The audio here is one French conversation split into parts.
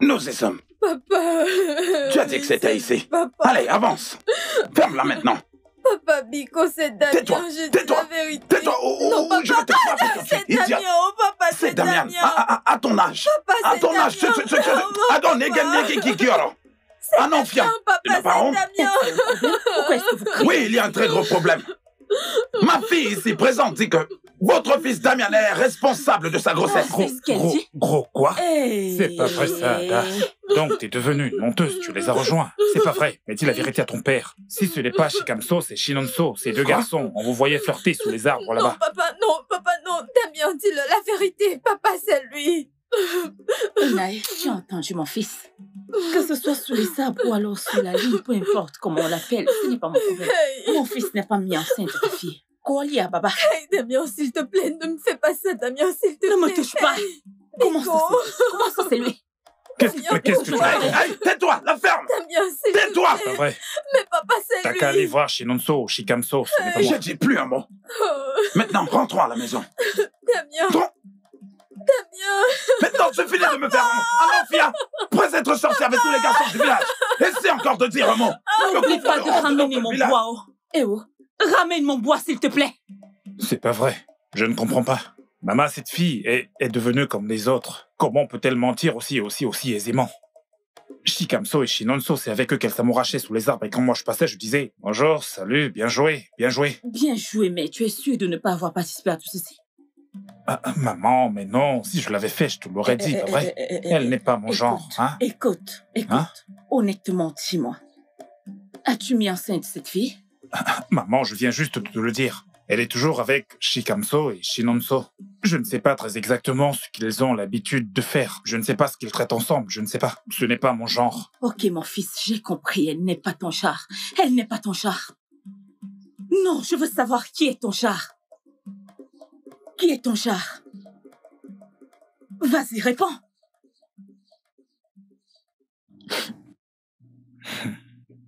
Nous y sommes. Papa. Tu as dit que c'était ici. Papa. Allez, avance. Ferme-la maintenant. Papa Bico, c'est Damien, tais-toi, je tais Tais-toi. la vérité. Tais-toi, oh, oh, non, oh, papa, C'est Damien, papa, c'est Damien. Damien. À, ton âge. Papa, c'est Damien. À ton âge. Non, ce, ce, papa. Ah non, Papa, c'est Damien. Pourquoi est-ce que vous criez Oui, il y a un très gros problème. Ma fille ici présente dit que votre fils Damien est responsable de sa grossesse. Ah, gros, gros, quoi C'est pas vrai ça, Donc t'es devenue une menteuse, tu les as rejoints. C'est pas vrai, mais dis la vérité à ton père. Si ce n'est pas Shikamso, c'est Shinonso, ces deux garçons. On vous voyait flirter sous les arbres là-bas. Non, papa, non, papa, non. Damien, dis la vérité. Papa, c'est lui. J'ai tu as entendu mon fils Que ce soit sur les sables ou alors sur la ligne, peu importe comment on l'appelle, ce n'est pas mon problème. Mon fils n'est pas mis enceinte de ta fille. Quoi, Baba. Hey, Damien, s'il te plaît, ne me fais pas ça, Damien, s'il te plaît. Ne me touche pas. comment, ça, comment ça, c'est lui Qu'est-ce que tu fais Tais-toi, la ferme Damien, s'il te plaît. Tais-toi C'est vrai. Mais papa, c'est lui. T'as qu'à aller voir chez Shikamso, ce n'est pas moi. Je dis plus un mot. Oh. Maintenant, rentrons à la maison. Damien. Damien Maintenant, finis de me faire Fia, Près être sortie avec tous les garçons du village Essaie encore de dire un mot ah, N'oublie pas de ramener mon bois, oh Eh oh Ramène mon bois, s'il te plaît C'est pas vrai. Je ne comprends pas. Maman, cette fille est, est devenue comme les autres. Comment peut-elle mentir aussi, aussi, aussi aisément Shikamso et Shinonso, c'est avec eux qu'elle s'amourachait sous les arbres et quand moi je passais, je disais « Bonjour, salut, bien joué, bien joué ». Bien joué, mais tu es sûr de ne pas avoir participé à tout ceci ah, ah, maman, mais non, si je l'avais fait, je te l'aurais dit, pas eh, eh, vrai eh, Elle n'est pas mon genre, hein Écoute, écoute, hein? honnêtement, dis-moi, as-tu mis enceinte cette fille ah, Maman, je viens juste de te le dire. Elle est toujours avec Shikamso et Shinonso. Je ne sais pas très exactement ce qu'ils ont l'habitude de faire. Je ne sais pas ce qu'ils traitent ensemble. Je ne sais pas. Ce n'est pas mon genre. Ok, mon fils, j'ai compris. Elle n'est pas ton char. Elle n'est pas ton char. Non, je veux savoir qui est ton char. Qui est ton char Vas-y, réponds.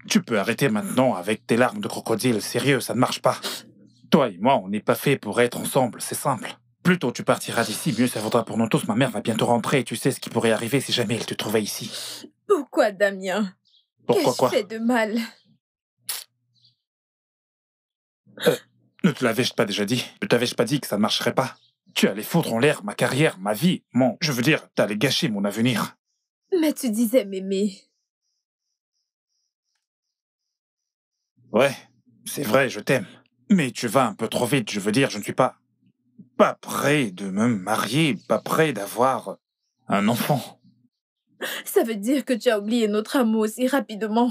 Tu peux arrêter maintenant avec tes larmes de crocodile, sérieux, ça ne marche pas. Toi et moi, on n'est pas faits pour être ensemble, c'est simple. Plus tôt tu partiras d'ici, mieux ça vaudra pour nous tous. Ma mère va bientôt rentrer et tu sais ce qui pourrait arriver si jamais elle te trouvait ici. Pourquoi, Damien Pourquoi Qu'est-ce que de mal euh, ne te l'avais-je pas déjà dit Ne t'avais-je pas dit que ça ne marcherait pas Tu allais foutre en l'air ma carrière, ma vie, mon... Je veux dire, t'allais gâcher mon avenir. Mais tu disais m'aimer. Ouais, c'est vrai, je t'aime. Mais tu vas un peu trop vite, je veux dire, je ne suis pas... Pas prêt de me marier, pas prêt d'avoir un enfant. Ça veut dire que tu as oublié notre amour si rapidement.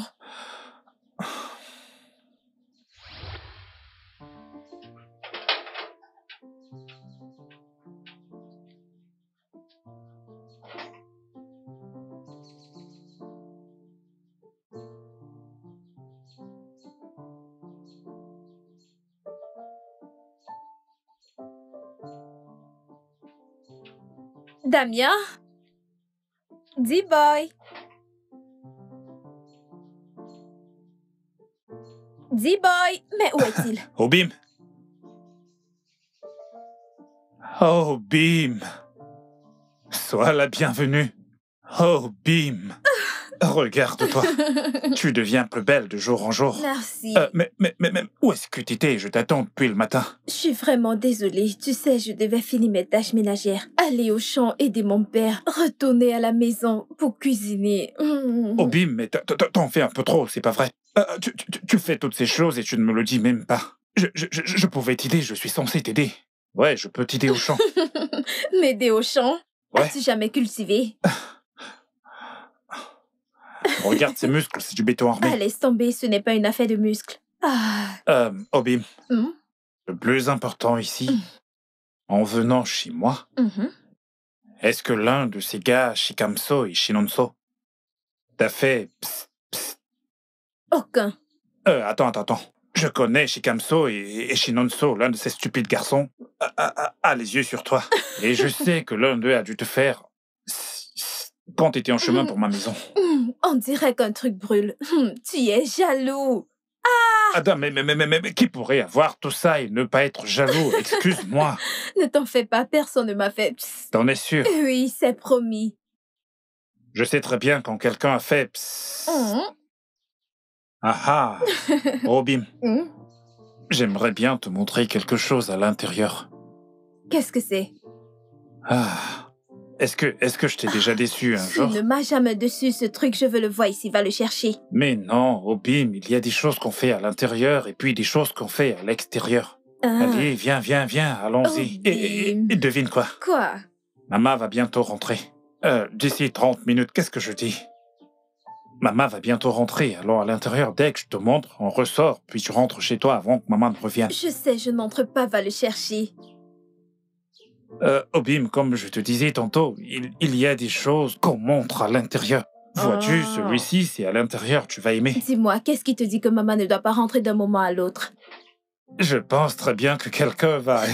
Damien Dis boy Dis boy Mais où est-il Oh bim Oh bim Sois la bienvenue Oh bim Regarde-toi. tu deviens plus belle de jour en jour. Merci. Euh, mais, mais, mais, où est-ce que tu étais Je t'attends depuis le matin. Je suis vraiment désolée. Tu sais, je devais finir mes tâches ménagères, aller au champ, aider mon père, retourner à la maison pour cuisiner. Oh mais t'en fais un peu trop, c'est pas vrai. Euh, tu, fais toutes ces choses et tu ne me le dis même pas. Je, pouvais t'aider, je suis censé t'aider. Ouais, je peux t'aider au champ. M'aider au champ ouais. As-tu jamais cultivé Regarde ses muscles, c'est du béton armé. Ah, laisse tomber, ce n'est pas une affaire de muscles. Ah. Euh, Obi, hmm. le plus important ici, hmm. en venant chez moi, mhm. est-ce que l'un de ces gars, Shikamso et Shinonso, t'a fait Aucun. Euh, attends, attends, attends. Je connais Shikamso et, Shinonso, l'un de ces stupides garçons, a, ah, les yeux sur toi. et je sais que l'un d'eux a dû te faire quand étais en chemin mmh. pour ma maison. Mmh. On dirait qu'un truc brûle. Mmh. Tu es jaloux. Ah Adam, ah, mais, mais, mais, mais, qui pourrait avoir tout ça et ne pas être jaloux Excuse-moi. ne t'en fais pas, personne ne m'a fait. T'en es sûr Oui, c'est promis. Je sais très bien quand quelqu'un a fait. Ah ah Robim, j'aimerais bien te montrer quelque chose à l'intérieur. Qu'est-ce que c'est Ah est-ce que, est-ce que je t'ai déjà déçu un jour Il ne m'a jamais déçu, ce truc, je veux le voir ici, va le chercher. Mais non, au il y a des choses qu'on fait à l'intérieur et puis des choses qu'on fait à l'extérieur. Ah. Allez, viens, viens, viens, allons-y. et, devine quoi Quoi Maman va bientôt rentrer. Euh, d'ici 30 minutes, qu'est-ce que je dis Maman va bientôt rentrer, alors à l'intérieur, dès que je te montre, on ressort, puis tu rentres chez toi avant que maman ne revienne. Je sais, je n'entre pas, va le chercher. Euh, Obim, comme je te disais tantôt, il, y a des choses qu'on montre à l'intérieur. Vois-tu, ah. celui-ci, c'est à l'intérieur, tu vas aimer. Dis-moi, qu'est-ce qui te dit que maman ne doit pas rentrer d'un moment à l'autre Je pense très bien que quelqu'un va...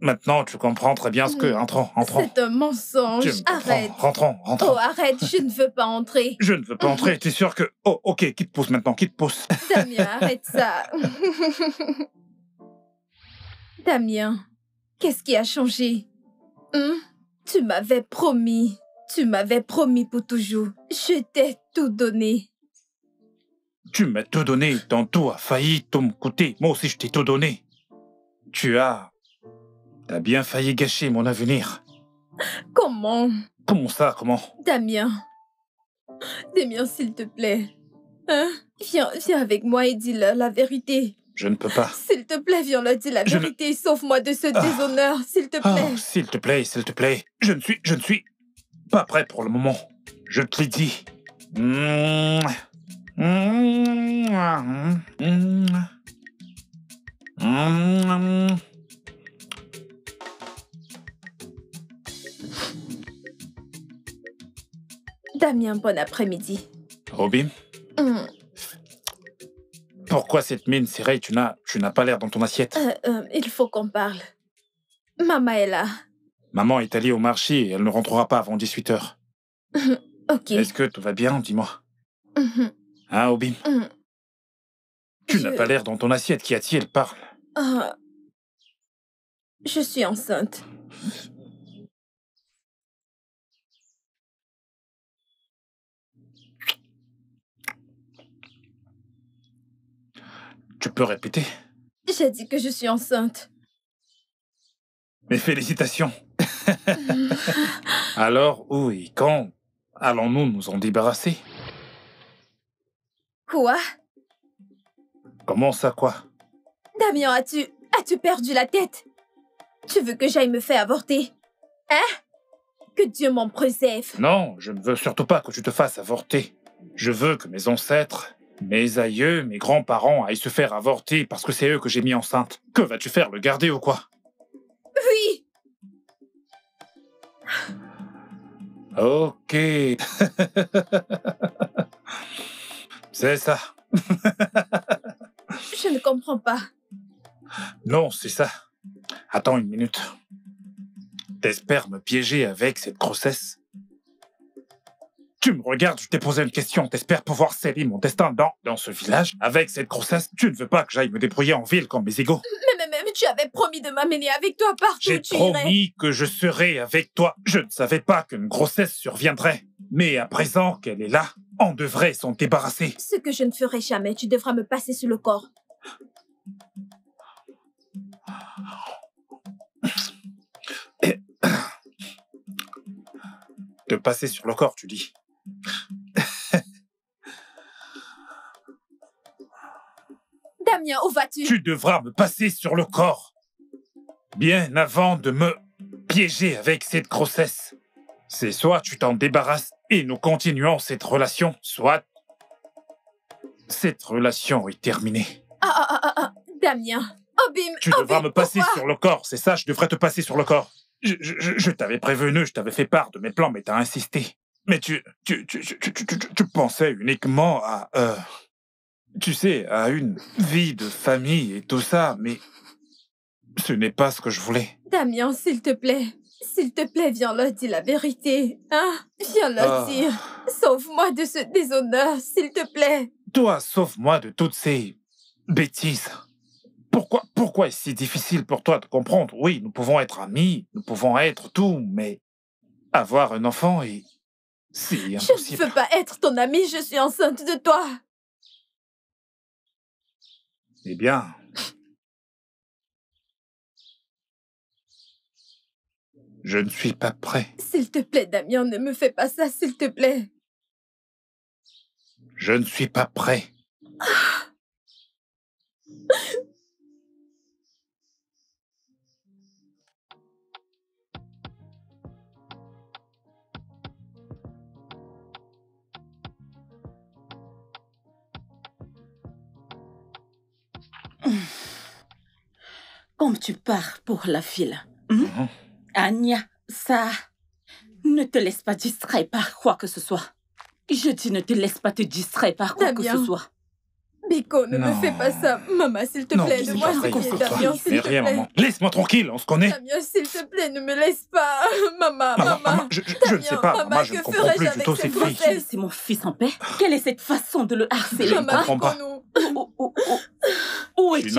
Maintenant, tu comprends très bien ce que... Hmm. Entrons, entrons. C'est un mensonge. Arrête. Rentrons, rentrons. Oh, arrête, je ne veux pas entrer. Je ne veux pas entrer, t'es sûr que... Oh, ok, qui te pousse maintenant, qui te pousse Samia, arrête ça. Damien, qu'est-ce qui a changé hein? Tu m'avais promis, tu m'avais promis pour toujours. Je t'ai tout donné. Tu m'as tout donné, tantôt a failli tout me coûter. Moi aussi, je t'ai tout donné. Tu as. T'as bien failli gâcher mon avenir. Comment Comment ça, comment Damien. Damien, s'il te plaît. Hein? Viens, viens avec moi et dis-leur la vérité. Je ne peux pas. S'il te plaît, Viola, dis la vérité sauve-moi de ce ah. déshonneur, s'il te ah, plaît. s'il te plaît, s'il te plaît. Je ne suis, je ne suis pas prêt pour le moment. Je te l'ai dit. Damien, bon après-midi. Robin hmm. Pourquoi cette mine, serrée, Tu n'as, tu n'as pas l'air dans ton assiette. Euh, euh, il faut qu'on parle. Maman est là. Maman est allée au marché et elle ne rentrera pas avant 18h. ok. Est-ce que tout va bien Dis-moi. Mhm. Hein, Obin? Mhm. Tu n'as pas l'air dans ton assiette. Qui a-t-il Parle. Ah. je suis enceinte. Tu peux répéter J'ai dit que je suis enceinte. Mes félicitations. Alors, où et quand allons-nous nous en débarrasser Quoi Comment ça, quoi Damien, as-tu... as-tu perdu la tête Tu veux que j'aille me faire avorter Hein Que Dieu m'en préserve Non, je ne veux surtout pas que tu te fasses avorter. Je veux que mes ancêtres mes aïeux, mes grands-parents aillent se faire avorter parce que c'est eux que j'ai mis enceinte. Que vas-tu faire, le garder ou quoi Oui Ok. c'est ça. Je ne comprends pas. Non, c'est ça. Attends une minute. T'espères me piéger avec cette grossesse tu me regardes, je t'ai posé une question, t'espères pouvoir sceller mon destin dans, dans ce village. Avec cette grossesse, tu ne veux pas que j'aille me débrouiller en ville comme mes égaux. Mais, mais, mais tu avais promis de m'amener avec toi partout où tu promis que je serais avec toi. Je ne savais pas qu'une grossesse surviendrait. Mais à présent qu'elle est là, on devrait s'en débarrasser. Ce que je ne ferai jamais, tu devras me passer sur le corps. Te passer sur le corps, tu dis Damien, où vas-tu Tu devras me passer sur le corps. Bien avant de me piéger avec cette grossesse. C'est soit tu t'en débarrasses et nous continuons cette relation, soit cette relation est terminée. Ah, ah, ah, ah, ah Damien, oh Tu devras me passer sur le corps, c'est ça, je devrais te passer sur le corps. Je, je t'avais prévenu, je t'avais fait part de mes plans, mais t'as insisté. Mais tu, tu, tu, tu pensais uniquement à, euh, tu sais, à une vie de famille et tout ça, mais ce n'est pas ce que je voulais. Damien, s'il te plaît, s'il te plaît, viens là dire la vérité, hein Viens là ah. sauve-moi de ce déshonneur, s'il te plaît. Toi, sauve-moi de toutes ces bêtises. Pourquoi, pourquoi est-ce si difficile pour toi de comprendre Oui, nous pouvons être amis, nous pouvons être tout, mais avoir un enfant et si, Je ne veux pas être ton ami. je suis enceinte de toi. Eh bien. Je ne suis pas prêt. S'il te plaît, Damien, ne me fais pas ça, s'il te plaît. Je ne suis pas prêt. comme tu pars pour la file. Hum? Hein? Anya, ça. Ne te laisse pas distraire par quoi que ce soit. Je dis ne te laisse pas te distraire par quoi que ce soit. Biko, ne me fais pas ça. Maman, s'il te plaît, ne moi pas Damien, s'il te rien, maman. Laisse-moi tranquille, on se connaît. Damien, s'il te plaît, ne me laisse pas. Maman, maman. je, ne sais pas, maman, je que ferais comprends plus avec plutôt cette fille. C'est mon fils en paix. Quelle est cette façon de le harceler Maman, je ne comprends pas. Oh, oh, oh, où, où, est-il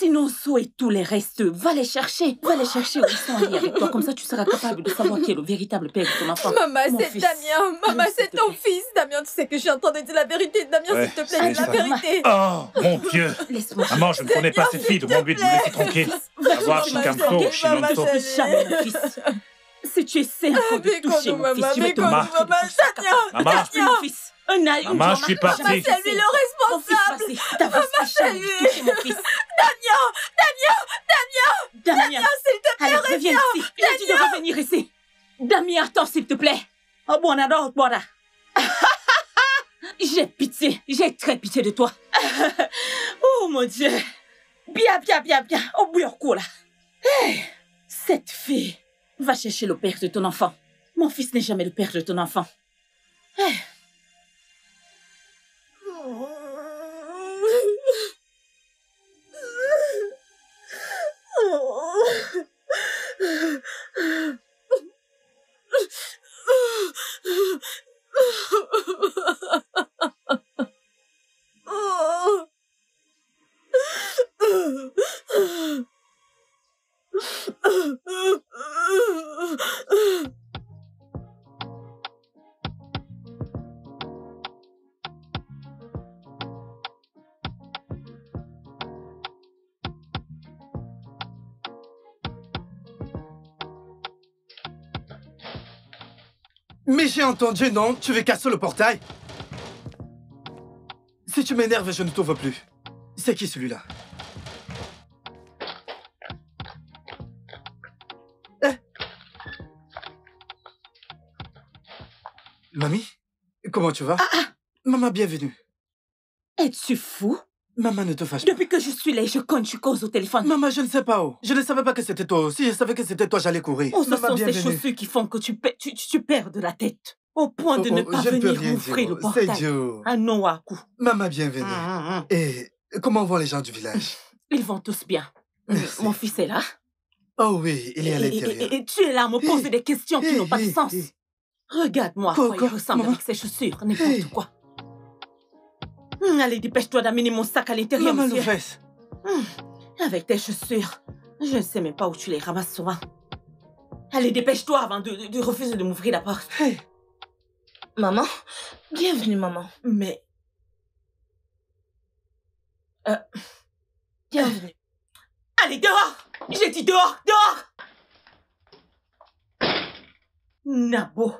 Sinon, et tous les restes, va les chercher. Va les chercher où ils sont allés avec toi. Comme ça, tu seras capable de savoir qui est le véritable père de ton enfant. Maman, c'est Damien. Maman, c'est ton fils. Damien, tu sais que j'ai entendu dire la vérité. Damien, s'il te plaît, dis la vérité. Oh, mon Dieu. Laisse-moi. Maman, je ne connais pas cette fille. but, lui de me laisser tranquille. Avoir Shikanto, Shinonso. Jamais, fils. Si tu essaies encore ah, de toucher mon fils, tu vas te Maman, Damien, Maman, je suis parti. c'est lui le responsable. Maman, c'est Damien, Damien, Damien. Damien, s'il te plaît, Allez, reviens. ici. Il ici. Damien, attends, s'il te plaît. Oh, bon, alors, bon, J'ai pitié, j'ai très pitié de toi. oh mon Dieu. Bien, bien, bien, bien. Au bout de là. Hey, cette fille va chercher le père de ton enfant. Mon fils n'est jamais le père de ton enfant. Hey. Ugh! Mais j'ai entendu, non Tu veux casser le portail Si tu m'énerves, je ne t'en veux plus. C'est qui celui-là hein? Mamie Comment tu vas ah, ah. Maman, bienvenue. Es-tu fou Maman, ne te fâche pas. Depuis que je suis là, je connais tu cause au téléphone. Maman, je ne sais pas où. Je ne savais pas que c'était toi aussi. Je savais que c'était toi, j'allais courir. Oh, ce sont ces chaussures qui font que tu, tu, perds de la tête au point de oh, oh, ne pas venir ouvrir le portail. C'est Dieu. Un à coup. Maman, bienvenue. Hum, hum, hum. Et comment vont les gens du village Ils vont tous bien. Mon fils est là. Oh oui, il est et, à l'intérieur. Et, tu es là à me poser des questions qui n'ont pas de sens. Regarde-moi, quoi il ressemble avec ses chaussures, n'importe quoi. Hum, allez, dépêche-toi d'amener mon sac à l'intérieur. Maman Louvès. Hum, avec tes chaussures, je ne sais même pas où tu les ramasses souvent. Allez, dépêche-toi avant de, refuser de m'ouvrir la porte. Maman Bienvenue, maman. Mais. Euh, bienvenue. Allez, dehors J'ai dit dehors Dehors Nabo,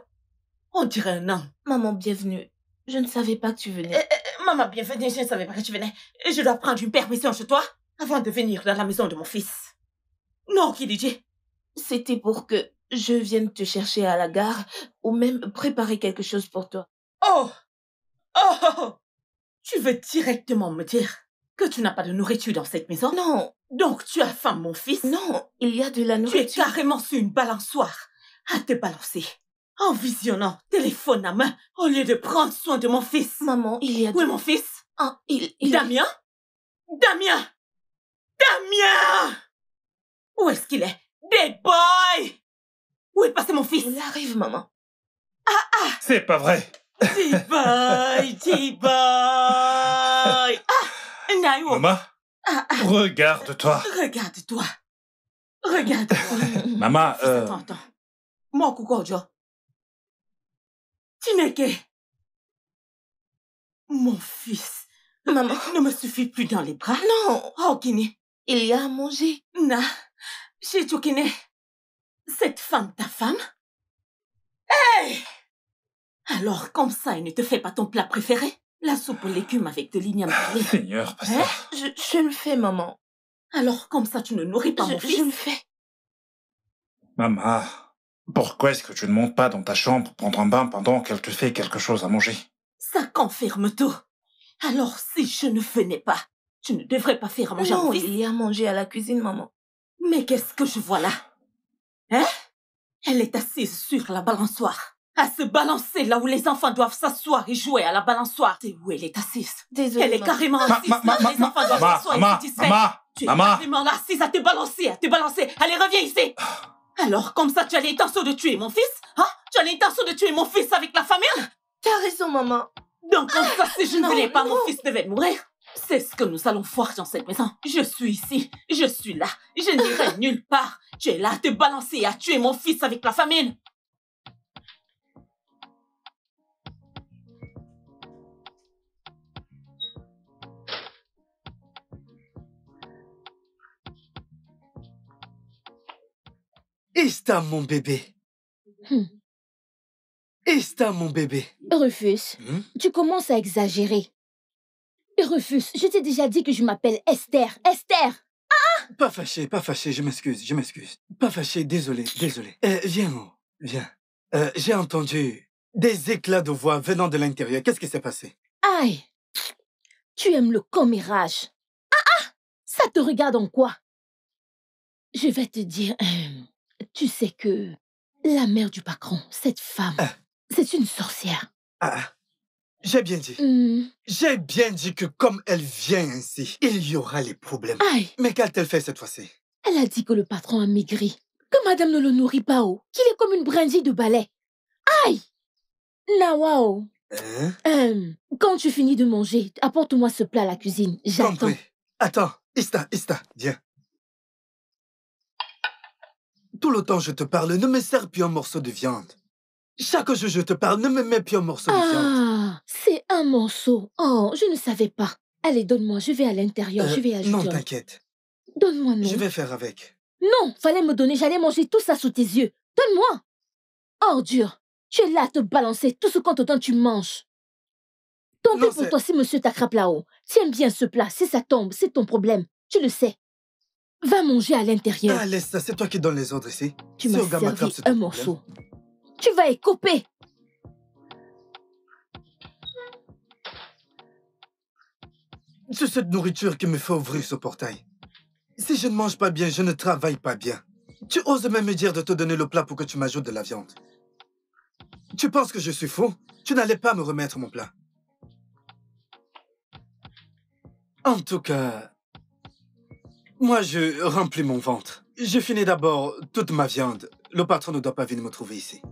on dirait un homme. Maman, bienvenue. Je ne savais pas que tu venais. Eh, eh, eh, Maman bienvenue, je ne savais pas que tu venais. Je dois prendre une permission chez toi avant de venir dans la maison de mon fils. Non, »« C'était pour que je vienne te chercher à la gare ou même préparer quelque chose pour toi. Oh! oh oh, oh. Tu veux directement me dire que tu n'as pas de nourriture dans cette maison Non. Donc tu as faim, mon fils Non, il y a de la nourriture. Tu es carrément sur une balançoire à te balancer en visionnant téléphone à main, au lieu de prendre soin de mon fils. Maman, il y a... Où est mon fils Ah, il... Damien Damien Damien Où est-ce qu'il est Dead boy Où est passé mon fils Il arrive, maman. Ah, ah C'est pas vrai Dead boy Dead boy Ah Maman ah, ah. Regarde-toi Regarde-toi Regarde-toi Maman, euh... Attends, attends. Mon coucou, que Mon fils Maman Ne me suffit plus dans les bras Non Hawkini oh, Il y a à manger Na Shichukine Cette femme, ta femme Eh! Alors comme ça, elle ne te fait pas ton plat préféré La soupe aux légumes avec de l'igname ah, Seigneur, pas hein? je, je le fais, maman Alors comme ça, tu ne nourris pas mon fils Je le fais Maman pourquoi est-ce que tu ne montes pas dans ta chambre prendre un bain pendant qu'elle te fait quelque chose à manger Ça confirme tout. Alors si je ne venais pas, tu ne devrais pas faire manger à il y a à manger à la cuisine, maman. Mais qu'est-ce que je vois là Hein Elle est assise sur la balançoire, à se balancer là où les enfants doivent s'asseoir et jouer à la balançoire. C'est où elle est assise Désolée. Elle est carrément assise. maman. où les enfants doivent s'asseoir et se Maman Tu es carrément assise à te balancer, à te balancer. Allez, reviens ici ah. Alors, comme ça, tu as l'intention de tuer mon fils Hein Tu as l'intention de tuer mon fils avec la famine T'as raison, maman. Donc, comme ça, si je ne voulais pas, mon fils devait mourir. C'est ce que nous allons voir dans cette maison. Je suis ici, je suis là, je n'irai nulle part. Tu es là à te balancer et à tuer mon fils avec la famille. Esta, mon bébé. Hmm. Esta, mon bébé. Rufus, hum? tu commences à exagérer. Rufus, je t'ai déjà dit que je m'appelle Esther. Esther ah Pas fâché, pas fâché, je m'excuse, je m'excuse. Pas fâché, désolé, désolé. Euh, viens, oh, viens. Euh, j'ai entendu des éclats de voix venant de l'intérieur. Qu'est-ce qui s'est passé Aïe Tu aimes le commérage. Ah ah Ça te regarde en quoi Je vais te dire... Euh, tu sais que la mère du patron, cette femme, ah. c'est une sorcière. Ah. ah. J'ai bien dit. Mmh. J'ai bien dit que comme elle vient ainsi, il y aura les problèmes. Aïe. Mais qu'a-t-elle fait cette fois-ci Elle a dit que le patron a maigri, que madame ne le nourrit pas, qu'il est comme une brindille de balai. Aïe Nawao hein? Quand tu finis de manger, apporte-moi ce plat à la cuisine. J'attends. Attends, Ista, Ista, viens. Tout le temps, je te parle, ne me sers plus un morceau de viande. Chaque jour, je te parle, ne me mets plus un morceau de viande. Ah, c'est un morceau. Oh, je ne savais pas. Allez, donne-moi, je vais à l'intérieur, je vais euh, ajouter. Non, t'inquiète. Donne-moi, non. Je vais faire avec. Non, fallait me donner, j'allais manger tout ça sous tes yeux. Donne-moi. dur, tu es là à te balancer tout ce qu'on te donne, tu manges. Tant pis pour toi si monsieur t'accrape là-haut. Tiens bien ce plat, si ça tombe, c'est ton problème. Tu le sais. Va manger à l'intérieur. Ah, ça, c'est toi qui donnes les ordres ici. Tu m'as servi un morceau. Tu vas couper. C'est cette nourriture qui me fait ouvrir ce portail. Si je ne mange pas bien, je ne travaille pas bien. Tu oses même me dire de te donner le plat pour que tu m'ajoutes de la viande. Tu penses que je suis fou Tu n'allais pas me remettre mon plat. En tout cas, moi, je remplis mon ventre. Je finis d'abord toute ma viande. Le patron ne doit pas venir me trouver ici.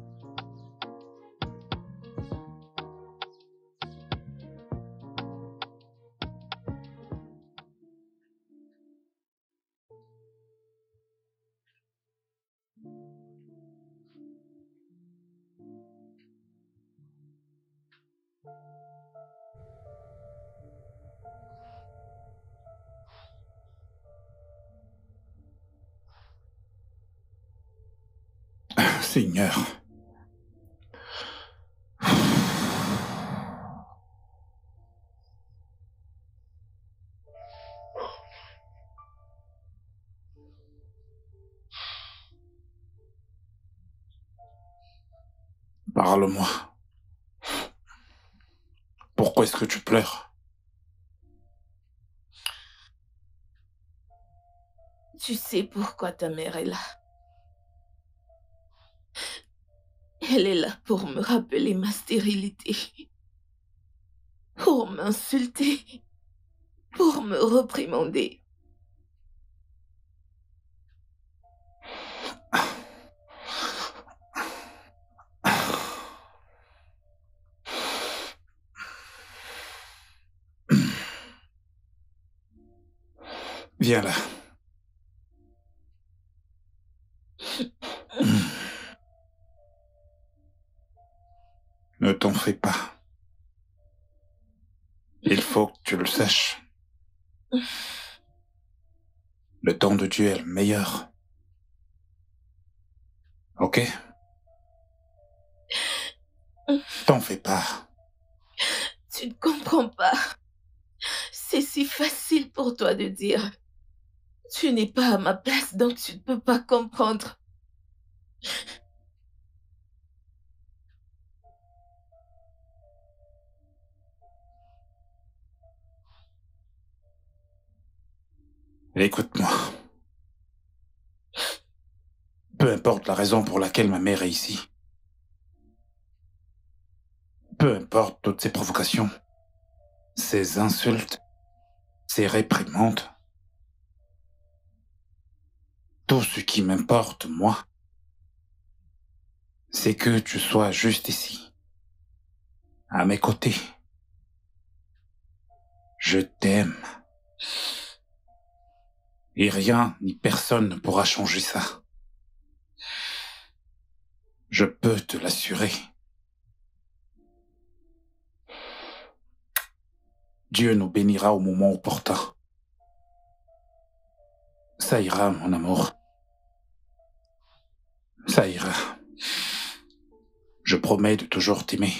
est-ce que tu pleures Tu sais pourquoi ta mère est là. Elle est là pour me rappeler ma stérilité, pour m'insulter, pour me reprimander. Viens là. Hmm. Ne t'en fais pas. Il faut que tu le saches. Le temps de duel, est le meilleur. Ok T'en fais pas. Tu ne comprends pas. C'est si facile pour toi de dire. Tu n'es pas à ma place, donc tu ne peux pas comprendre. Écoute-moi. Peu importe la raison pour laquelle ma mère est ici. Peu importe toutes ces provocations, ces insultes, ces réprimandes. Tout ce qui m'importe, moi, c'est que tu sois juste ici, à mes côtés. Je t'aime. Et rien ni personne ne pourra changer ça. Je peux te l'assurer. Dieu nous bénira au moment opportun. Ça ira, mon amour. Ça ira. Je promets de toujours t'aimer.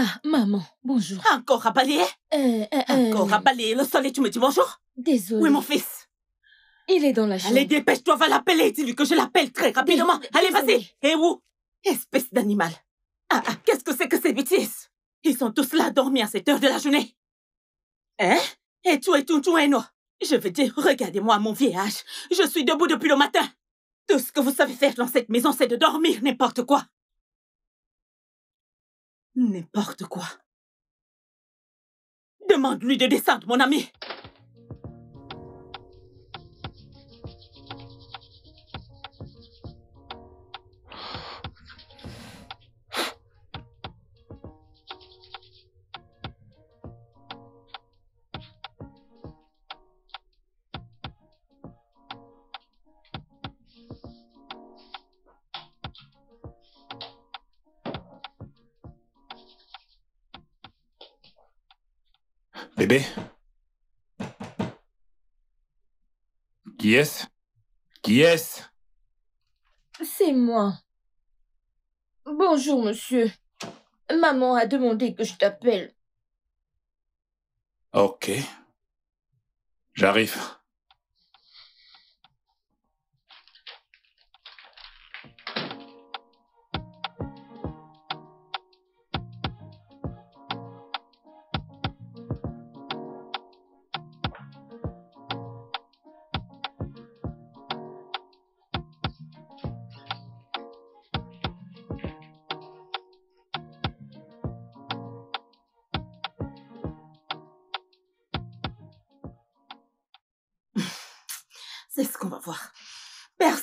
Ah, maman, bonjour. Encore à balayer euh, euh, euh. Encore à balayer le soleil, tu me dis bonjour Désolé. Oui, mon fils Il est dans la chambre. Allez, dépêche-toi, va l'appeler. Dis-lui que je l'appelle très rapidement. Allez, vas-y. Et où Espèce d'animal. Ah, ah qu'est-ce que c'est que ces bêtises Ils sont tous là dormis dormir à cette heure de la journée. Hein Et tu es tout, tu et Je veux dire, regardez-moi mon âge. Je suis debout depuis le matin. Tout ce que vous savez faire dans cette maison, c'est de dormir n'importe quoi. N'importe quoi. Demande-lui de descendre, mon ami. Qui est-ce Qui est-ce C'est moi. Bonjour, monsieur. Maman a demandé que je t'appelle. Ok. J'arrive.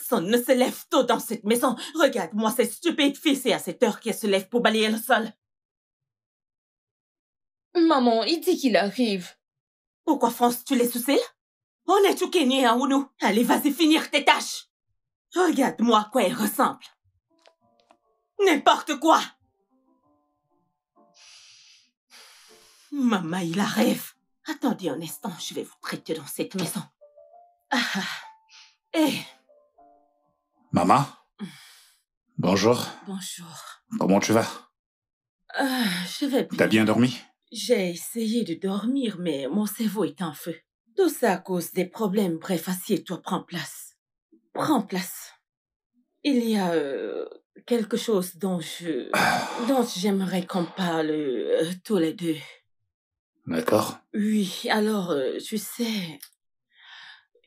Personne ne se lève tôt dans cette maison. Regarde-moi ces stupides fils c'est à cette heure qu'elle se lève pour balayer le sol. Maman, il dit qu'il arrive. Pourquoi France-tu les soucis On est tout Kenya hein, ou nous Allez, vas-y, finir tes tâches. Regarde-moi à quoi elle ressemble. N'importe quoi. Maman, il arrive. Attendez un instant, je vais vous traiter dans cette maison. Hé ah, ah. eh, Maman Bonjour. Bonjour. Comment tu vas euh, Je vais bien. T'as bien dormi J'ai essayé de dormir, mais mon cerveau est en feu. Tout ça à cause des problèmes. Bref, toi prends place. Prends place. Il y a euh, quelque chose dont je... Ah. dont j'aimerais qu'on parle euh, tous les deux. D'accord. Oui, alors, tu sais...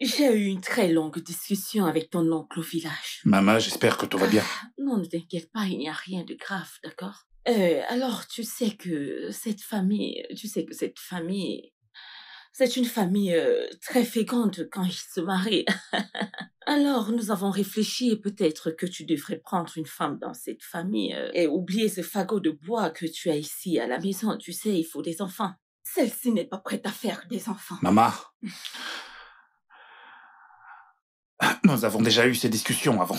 J'ai eu une très longue discussion avec ton oncle au village. Maman, j'espère que tout va bien. Ah, non, ne t'inquiète pas, il n'y a rien de grave, d'accord euh, Alors, tu sais que cette famille, tu sais que cette famille, c'est une famille euh, très féconde quand ils se marient. alors, nous avons réfléchi peut-être que tu devrais prendre une femme dans cette famille euh, et oublier ce fagot de bois que tu as ici à la maison. Tu sais, il faut des enfants. Celle-ci n'est pas prête à faire des enfants. Maman Nous avons déjà eu ces discussions avant.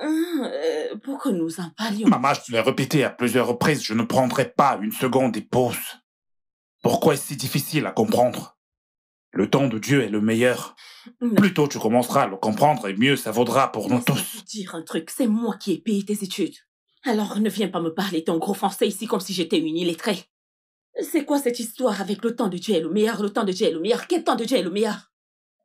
Ah, euh, pour que nous en parlions. Maman, je te l'ai répété à plusieurs reprises, je ne prendrai pas une seconde et pause. Pourquoi est-ce si difficile à comprendre Le temps de Dieu est le meilleur. Plus tôt tu commenceras à le comprendre et mieux ça vaudra pour nous tous. Dire un truc, c'est moi qui ai payé tes études. Alors ne viens pas me parler ton gros français ici comme si j'étais une illettrée. C'est quoi cette histoire avec le temps de Dieu est le meilleur, le temps de Dieu est le meilleur, quel temps de Dieu est le meilleur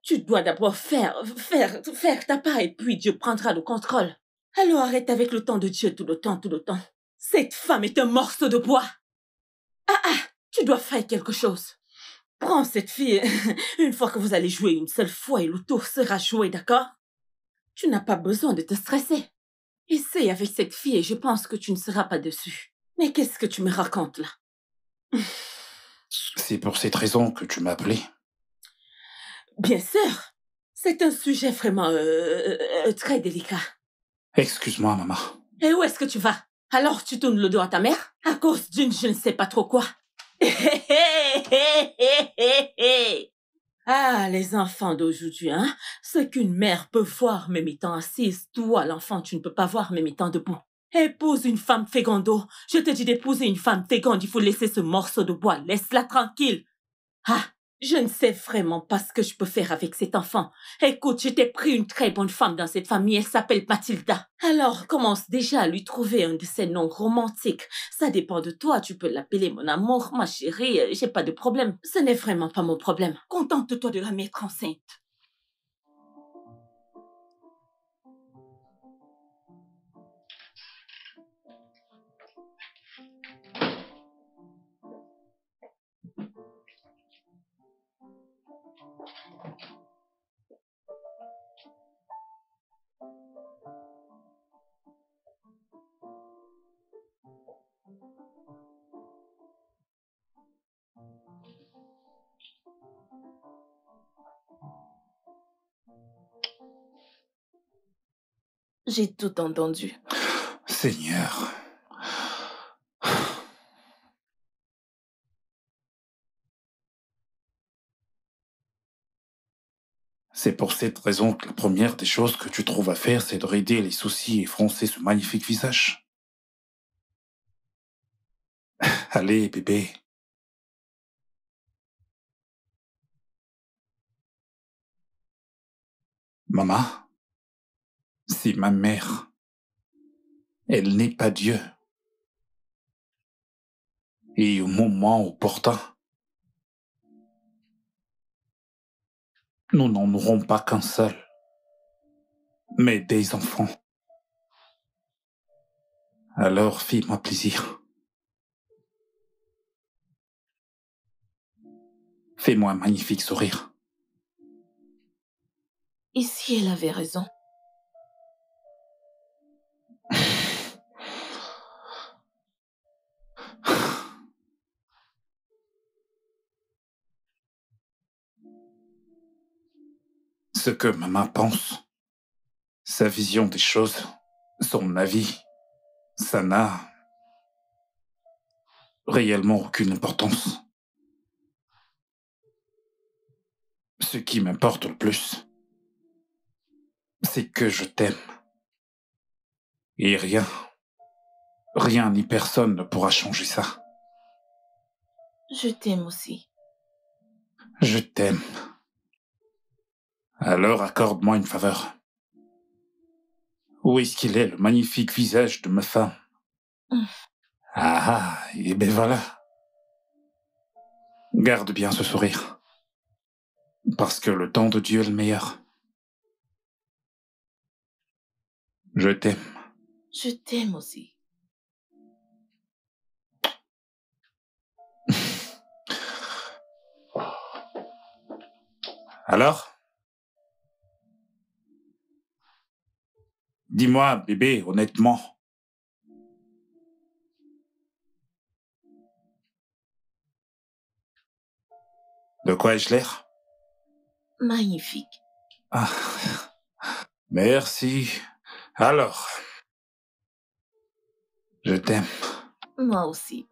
tu dois d'abord faire, faire, faire ta part et puis Dieu prendra le contrôle. Alors arrête avec le temps de Dieu tout le temps, tout le temps. Cette femme est un morceau de bois. Ah ah, tu dois faire quelque chose. Prends cette fille. Une fois que vous allez jouer une seule fois et le tour sera joué, d'accord Tu n'as pas besoin de te stresser. Essaye avec cette fille et je pense que tu ne seras pas dessus. Mais qu'est-ce que tu me racontes là C'est pour cette raison que tu m'as appelé. Bien sûr. C'est un sujet vraiment euh, euh, très délicat. Excuse-moi, maman. Et où est-ce que tu vas Alors tu tournes le dos à ta mère à cause d'une je ne sais pas trop quoi. ah, les enfants d'aujourd'hui, hein Ce qu'une mère peut voir même étant assise, toi, l'enfant, tu ne peux pas voir même étant debout. Épouse une femme fécondo. Je te dis d'épouser une femme féconde, il faut laisser ce morceau de bois. Laisse-la tranquille. Ah, je ne sais vraiment pas ce que je peux faire avec cet enfant. Écoute, je t'ai pris une très bonne femme dans cette famille, elle s'appelle Mathilda. Alors commence déjà à lui trouver un de ces noms romantiques. Ça dépend de toi, tu peux l'appeler mon amour, ma chérie, euh, j'ai pas de problème. Ce n'est vraiment pas mon problème. Contente-toi de la mettre enceinte. J'ai tout entendu. Seigneur. C'est pour cette raison que la première des choses que tu trouves à faire, c'est de raider les soucis et froncer ce magnifique visage. Allez, bébé. Maman, c'est ma mère. Elle n'est pas Dieu. Et au moment opportun, nous n'en aurons pas qu'un seul, mais des enfants. Alors fais moi plaisir. Fais-moi un magnifique sourire. Et si elle avait raison ce que maman pense, sa vision des choses, son avis, ça n'a réellement aucune importance. Ce qui m'importe le plus, c'est que je t'aime. Et rien, rien ni personne ne pourra changer ça. Je t'aime aussi. Je t'aime. Alors accorde-moi une faveur. Où est-ce qu'il est, le magnifique visage de ma femme Ah, ah, ah et eh ben voilà. Garde bien ce sourire. Parce que le temps de Dieu est le meilleur. Je t'aime. Je t'aime aussi. Alors Dis-moi, bébé, honnêtement. De quoi ai-je l'air Magnifique. Ah, merci. Alors, je t'aime. Moi aussi.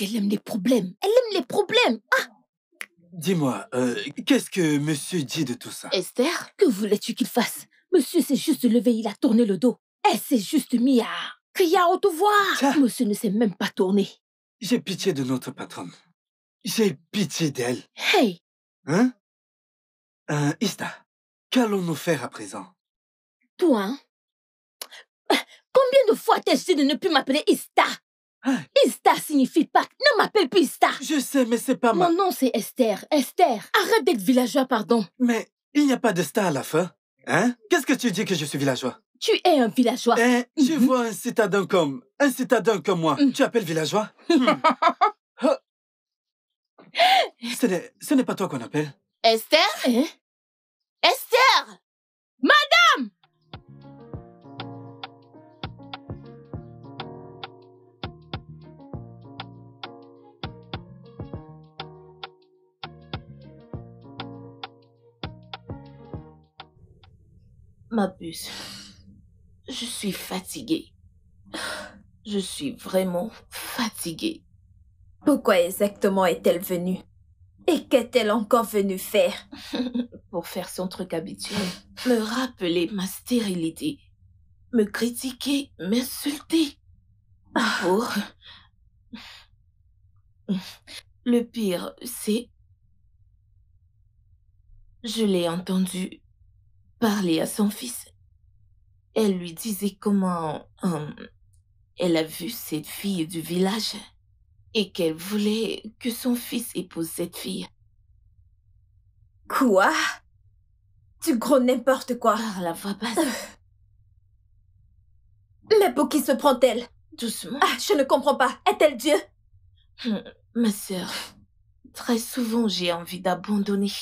Elle aime les problèmes. Elle aime les problèmes. Ah Dis-moi, euh, qu'est-ce que monsieur dit de tout ça Esther, que voulais-tu qu'il fasse Monsieur s'est juste levé, il a tourné le dos. Elle s'est juste mise à crier à haute voix. Monsieur ne s'est même pas tourné. J'ai pitié de notre patronne. J'ai pitié d'elle. Hey Hein euh, qu'allons-nous faire à présent Toi, hein? euh, Combien de fois t'ai-je dit de ne plus m'appeler Ista Pista signifie pas. Ne m'appelle plus Pista. Je sais, mais c'est pas moi. Mon nom, c'est Esther. Esther, arrête d'être villageois, pardon. Mais il n'y a pas de star à la fin. Hein Qu'est-ce que tu dis que je suis villageois Tu es un villageois. Eh, tu mhm. vois un citadin comme... Un citadin comme moi, mhm. tu appelles villageois hmm. Ce n'est pas toi qu'on appelle. Esther eh? Esther ma puce, je suis fatiguée. Je suis vraiment fatiguée. Pourquoi exactement est-elle venue Et qu'est-elle encore venue faire Pour faire son truc habituel. Me rappeler ma stérilité. Me critiquer, m'insulter. Pour... Le pire, c'est... Je l'ai entendu Parler à son fils. Elle lui disait comment hum, elle a vu cette fille du village et qu'elle voulait que son fils épouse cette fille. Quoi Tu gros n'importe quoi. Par la voix basse. Mais euh. pour qui se prend-elle Doucement. Ah, je ne comprends pas. Est-elle Dieu hum, Ma sœur, très souvent j'ai envie d'abandonner.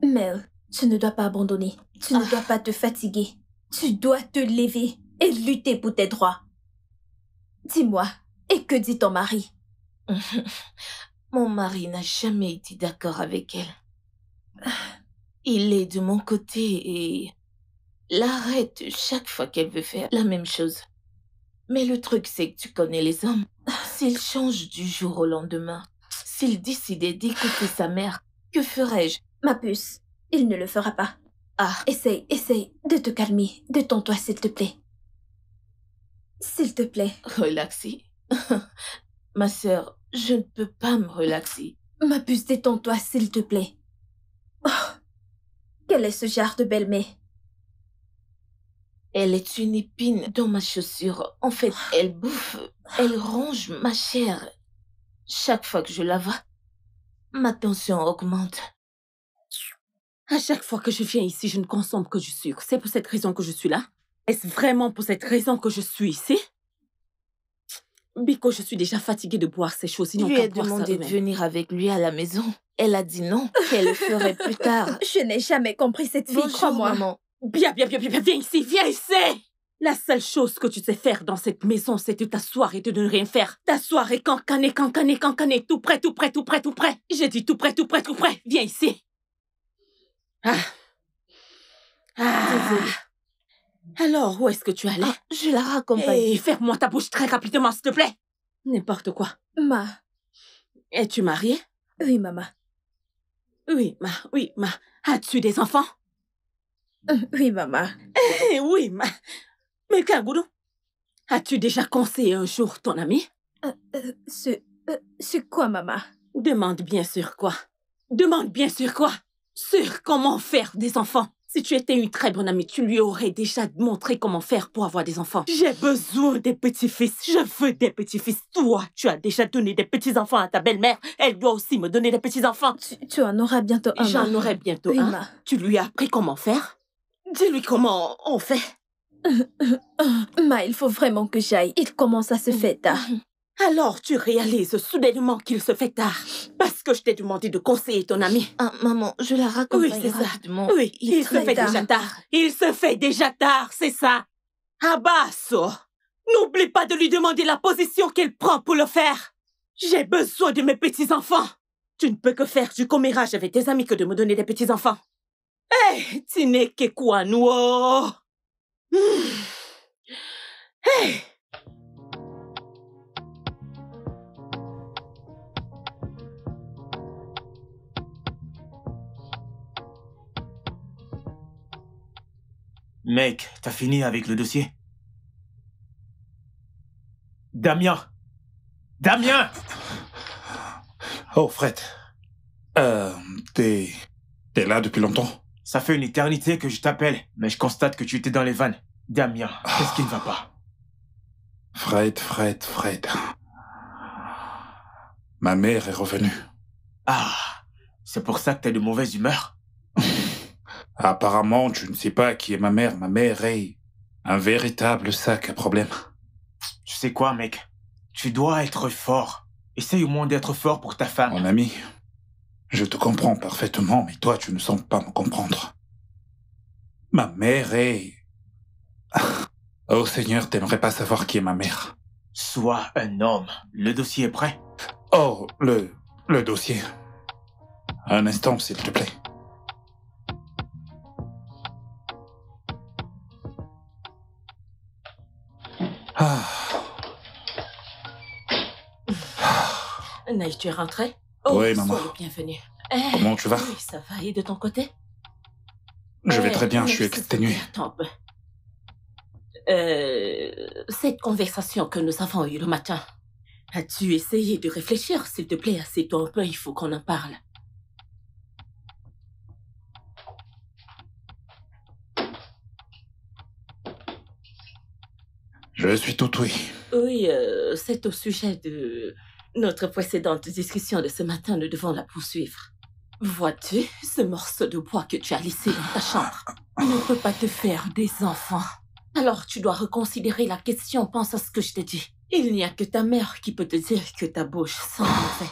Mais. Tu ne dois pas abandonner. Tu ne dois pas te fatiguer. Tu dois te lever et lutter pour tes droits. Dis-moi, et que dit ton mari Mon mari n'a jamais été d'accord avec elle. Il est de mon côté et l'arrête chaque fois qu'elle veut faire la même chose. Mais le truc, c'est que tu connais les hommes. S'ils changent du jour au lendemain, s'ils décidait d'écouter sa mère, que ferais-je Ma puce, il ne le fera pas. Ah, essaye, essaye de te calmer. Détends-toi, s'il te plaît. S'il te plaît. Relaxer Ma sœur, je ne peux pas me relaxer. Ma puce, détends-toi, s'il te plaît. Oh, quel est ce genre de belle-mère Elle est une épine dans ma chaussure. En fait, elle bouffe, elle ronge ma chair. Chaque fois que je la vois, ma tension augmente. À chaque fois que je viens ici, je ne consomme que du sucre. C'est pour cette raison que je suis là Est-ce vraiment pour cette raison que je suis ici Biko, je suis déjà fatiguée de boire ces choses. Tu lui ai demandé de venir avec lui à la maison. Elle a dit non, qu'elle le ferait plus tard. Je n'ai jamais compris cette fille, crois-moi. Bien, bien, bien, bien, viens ici, viens ici La seule chose que tu sais faire dans cette maison, c'est de t'asseoir et de ne rien faire. T'asseoir et cancaner, cancaner, cancaner, tout prêt, tout prêt, tout prêt, tout près. J'ai dit tout près, tout près, tout près. Viens ici. Ah. Ah. Alors, où est-ce que tu allais allée ah, Je la raccompagne. Et eh, ferme-moi ta bouche très rapidement, s'il te plaît. N'importe quoi. Ma. Es-tu mariée Oui, maman. Oui, ma. Oui, ma. As-tu des enfants euh, Oui, maman. Eh, oui, ma. Mais Kaguru, as-tu déjà conseillé un jour ton ami euh, euh, ce euh, C'est quoi, maman Demande bien sûr quoi. Demande bien sûr quoi sur comment faire des enfants. Si tu étais une très bonne amie, tu lui aurais déjà montré comment faire pour avoir des enfants. J'ai besoin des petits-fils. Je veux des petits-fils. Toi, tu as déjà donné des petits-enfants à ta belle-mère. Elle doit aussi me donner des petits-enfants. Tu, en auras bientôt un. J'en aurai bientôt un. Tu lui as appris comment faire Dis-lui comment on fait. Ma, il faut vraiment que j'aille. Il commence à se faire Alors tu réalises soudainement qu'il se fait tard. Parce que je t'ai demandé de conseiller ton ami. Ah, maman, je la raconte oui, ça. Oui, il, se fait déjà tard. Il se fait déjà tard, c'est ça. Abasso, ah n'oublie pas de lui demander la position qu'il prend pour le faire. J'ai besoin de mes petits-enfants. Tu ne peux que faire du commérage avec tes amis que de me donner des petits-enfants. Eh, hey, Tine Hé! Hey. Mec, t'as fini avec le dossier Damien Damien Oh, Fred. Euh, t'es... T'es là depuis longtemps Ça fait une éternité que je t'appelle, mais je constate que tu étais dans les vannes. Damien, qu'est-ce qui ne va pas Fred, Fred, Fred. Ma mère est revenue. Ah, c'est pour ça que t'es de mauvaise humeur Apparemment, je ne sais pas qui est ma mère. Ma mère est un véritable sac à problème. Tu sais quoi, mec Tu dois être fort. Essaye au moins d'être fort pour ta femme. Mon ami, je te comprends parfaitement, mais toi, tu ne sens pas me comprendre. Ma mère est... Oh Seigneur, t'aimerais pas savoir qui est ma mère. Sois un homme. Le dossier est prêt Oh, le... le dossier. Un instant, s'il te plaît. N'aie, tu es rentré. Oui, oh, maman. Bienvenue. Eh, Comment tu vas ça va. Et de ton côté Je vais eh, très bien, je suis exténué. un Euh, cette conversation que nous avons eue le matin, as-tu essayé de réfléchir, s'il te plaît, assieds toi un peu, il faut qu'on en parle. Je suis tout oui. Oui, euh, c'est au sujet de notre précédente discussion de ce matin, nous devons la poursuivre. Vois-tu, ce morceau de bois que tu as laissé dans ta chambre ne peut pas te faire des enfants. Alors tu dois reconsidérer la question, pense à ce que je te dis. Il n'y a que ta mère qui peut te dire que ta bouche sent mauvais.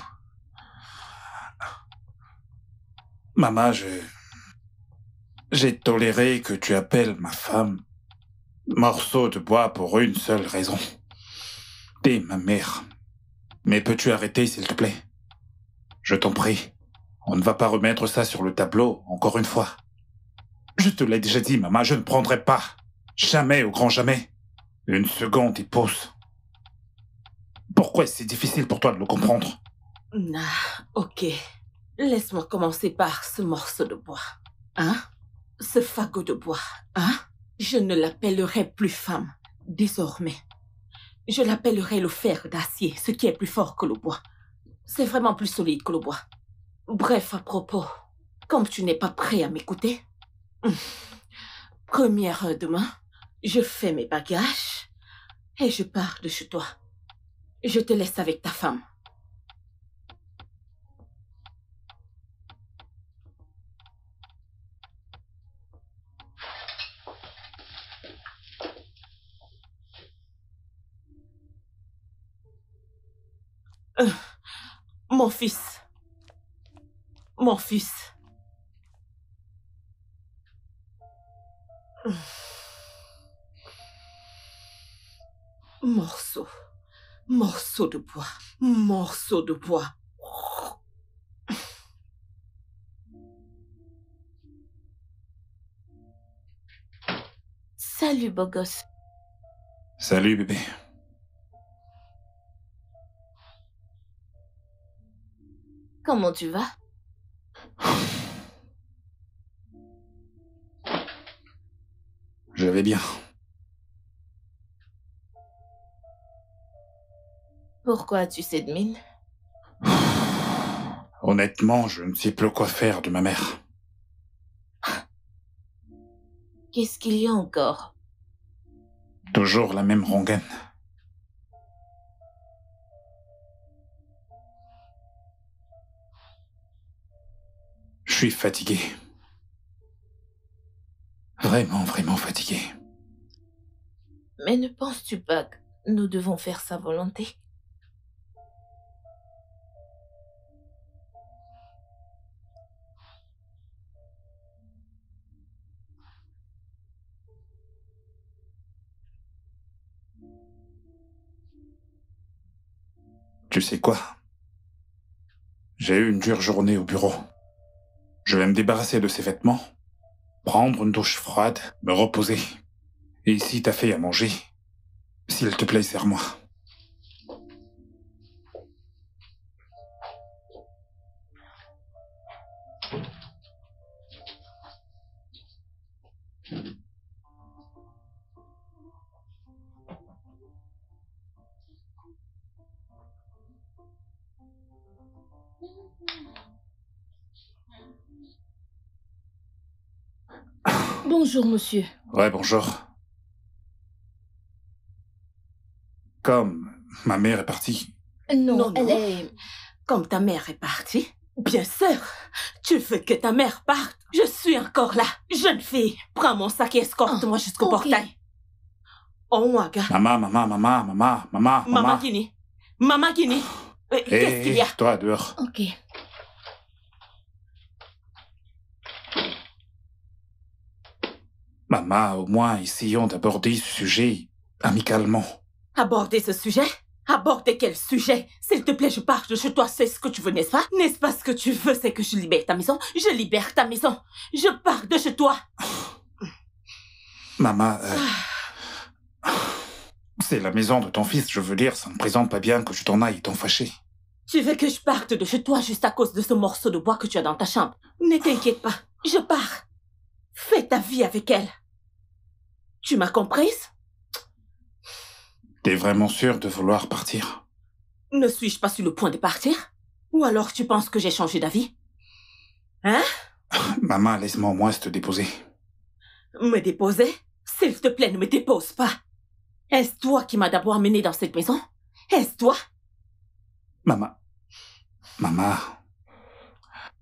Maman, je... J'ai toléré que tu appelles ma femme morceau de bois pour une seule raison. T'es ma mère. Mais peux-tu arrêter, s'il te plaît Je t'en prie. On ne va pas remettre ça sur le tableau, encore une fois. Je te l'ai déjà dit, maman, je ne prendrai pas. Jamais, au grand jamais. Une seconde épouse. Pourquoi c'est difficile pour toi de le comprendre ah, ok. Laisse-moi commencer par ce morceau de bois. Hein Ce fagot de bois. Hein Je ne l'appellerai plus femme, désormais. Je l'appellerai le fer d'acier, ce qui est plus fort que le bois. C'est vraiment plus solide que le bois. Bref, à propos, comme tu n'es pas prêt à m'écouter, hum, première demain, je fais mes bagages et je pars de chez toi. Je te laisse avec ta femme. Mon fils. Mon fils. Morceau. Morceau de bois. Morceau de bois. Salut, beau gosse. Salut, bébé. Comment tu vas Je vais bien. Pourquoi as tu cette mine Honnêtement, je ne sais plus quoi faire de ma mère. Qu'est-ce qu'il y a encore Toujours la même rengaine. suis fatigué. Vraiment, vraiment fatigué. Mais ne penses-tu pas que nous devons faire sa volonté Tu sais quoi J'ai eu une dure journée au bureau. Je vais me débarrasser de ces vêtements, prendre une douche froide, me reposer. Et si t'as fait à manger, s'il te plaît, serre-moi. Bonjour, monsieur. Ouais, bonjour. Comme ma mère est partie. Non, elle est... Comme ta mère est partie Bien sûr. Tu veux que ta mère parte Je suis encore là. Jeune fille, prends mon sac et escorte-moi ah, jusqu'au portail. Oh, ma Maman, maman, maman, maman, maman, maman. Maman Guinée. Maman Guinée. Euh, eh, qu'est-ce qu'il y a Toi, dehors. Ok. Maman, au moins, essayons d'aborder ce sujet amicalement. Aborder ce sujet Aborder quel sujet S'il te plaît, je pars de chez toi, c'est ce que tu veux, n'est-ce pas N'est-ce pas ce que tu veux, c'est que je libère ta maison Je libère ta maison Je pars de chez toi Maman, euh, c'est la maison de ton fils, je veux dire, ça ne présente pas bien que tu t'en ailles, t'en fâché. Tu veux que je parte de chez toi juste à cause de ce morceau de bois que tu as dans ta chambre Ne t'inquiète pas, je pars. Fais ta vie avec elle. Tu m'as comprise T'es vraiment sûre de vouloir partir Ne suis-je pas sur le point de partir Ou alors tu penses que j'ai changé d'avis Hein Maman, laisse-moi au moins te déposer. Me déposer S'il te plaît, ne me dépose pas. Est-ce toi qui m'as d'abord amené dans cette maison Est-ce toi Maman. Maman.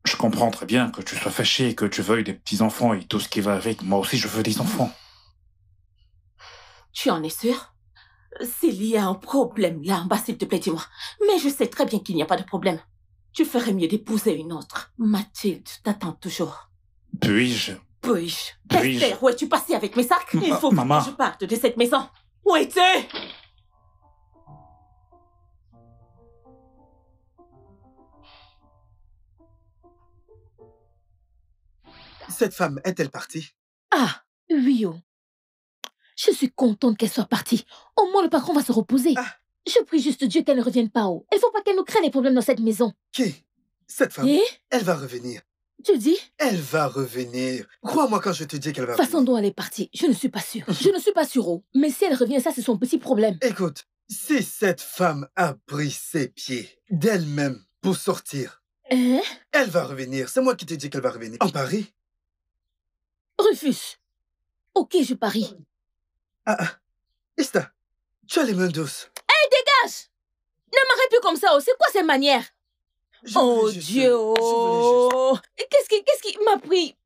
Je comprends très bien que tu sois fâchée et que tu veuilles des petits-enfants et tout ce qui va avec. Moi aussi, je veux des enfants. Tu en es sûr S'il y a un problème là bas, s'il te plaît, dis-moi. Mais je sais très bien qu'il n'y a pas de problème. Tu ferais mieux d'épouser une autre. Mathilde t'attends toujours. Puis-je Puis-je Puis où es-tu passé avec mes sacs Il faut que je parte de cette maison. Où es-tu Cette femme est-elle partie Ah, oui, je suis contente qu'elle soit partie. Au moins, le patron va se reposer. Ah. Je prie juste Dieu qu'elle ne revienne pas haut. Il faut pas qu'elle nous crée des problèmes dans cette maison. Qui Cette femme Et Elle va revenir. Tu dis Elle va revenir. Crois-moi quand je te dis qu'elle va revenir. Façon dont elle est partie, je ne suis pas sûre. je ne suis pas sûre. haut. Oh. Mais si elle revient, ça, c'est son petit problème. Écoute, si cette femme a pris ses pieds d'elle-même pour sortir, hein elle va revenir. C'est moi qui te dis qu'elle va revenir. En Paris Rufus. Ok, je parie. Ah, Esta, ah. tu as les mains douces. Hé, dégage Ne m'arrête plus comme ça, oh. c'est quoi ces manières Oh Dieu oh. Qu'est-ce qui, quest qui m'a pris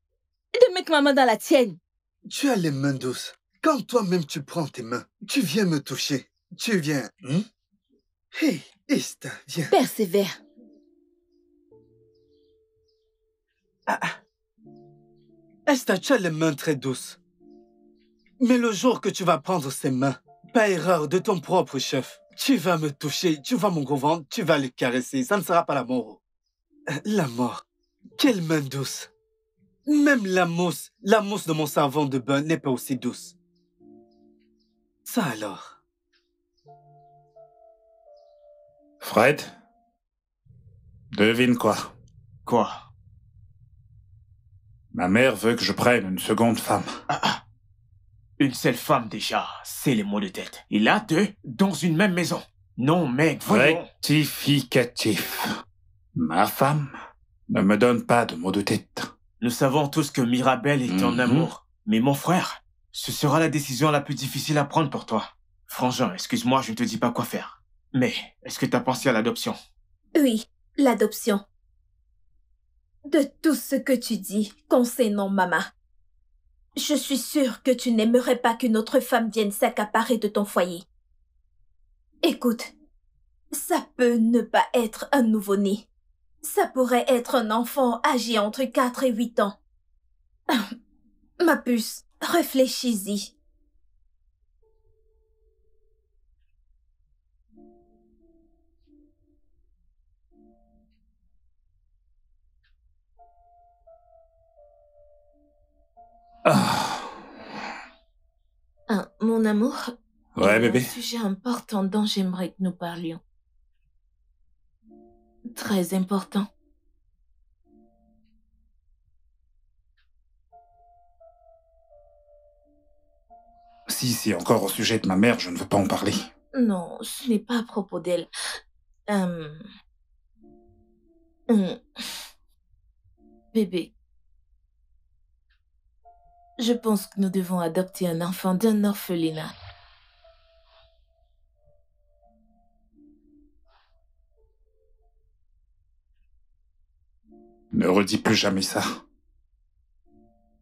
de mettre ma main dans la tienne Tu as les mains douces. Quand toi-même tu prends tes mains, tu viens me toucher. Tu viens. Hein Hé, viens. Persévère. Ah, Esta, ah. tu as les mains très douces. Mais le jour que tu vas prendre ses mains, pas erreur de ton propre chef, tu vas me toucher, tu vas mon ventre, tu vas le caresser. Ça ne sera pas la mort. Euh, la mort. Quelle main douce. Même la mousse, la mousse de mon savon de bain n'est pas aussi douce. Ça alors. Fred Devine quoi Quoi Ma mère veut que je prenne une seconde femme. Ah, ah. Une seule femme déjà, c'est les maux de tête. Il a deux dans une même maison. Non, mec, voyons. Rectificatif. Ma femme ne me donne pas de mots de tête. Nous savons tous que Mirabel est en mhm. amour. Mais mon frère, ce sera la décision la plus difficile à prendre pour toi. Frangin, excuse-moi, je ne te dis pas quoi faire. Mais est-ce que tu as pensé à l'adoption Oui, l'adoption. De tout ce que tu dis concernant maman, je suis sûre que tu n'aimerais pas qu'une autre femme vienne s'accaparer de ton foyer. Écoute, ça peut ne pas être un nouveau-né. Ça pourrait être un enfant âgé entre 4 et 8 ans. Ma puce, réfléchis-y. Ah. mon amour. Ouais, bébé. Un sujet important dont j'aimerais que nous parlions. Très important. Si c'est encore au sujet de ma mère, je ne veux pas en parler. Non, ce n'est pas à propos d'elle. Euh... Hum. Bébé, je pense que nous devons adopter un enfant d'un orphelinat. Ne redis plus jamais ça.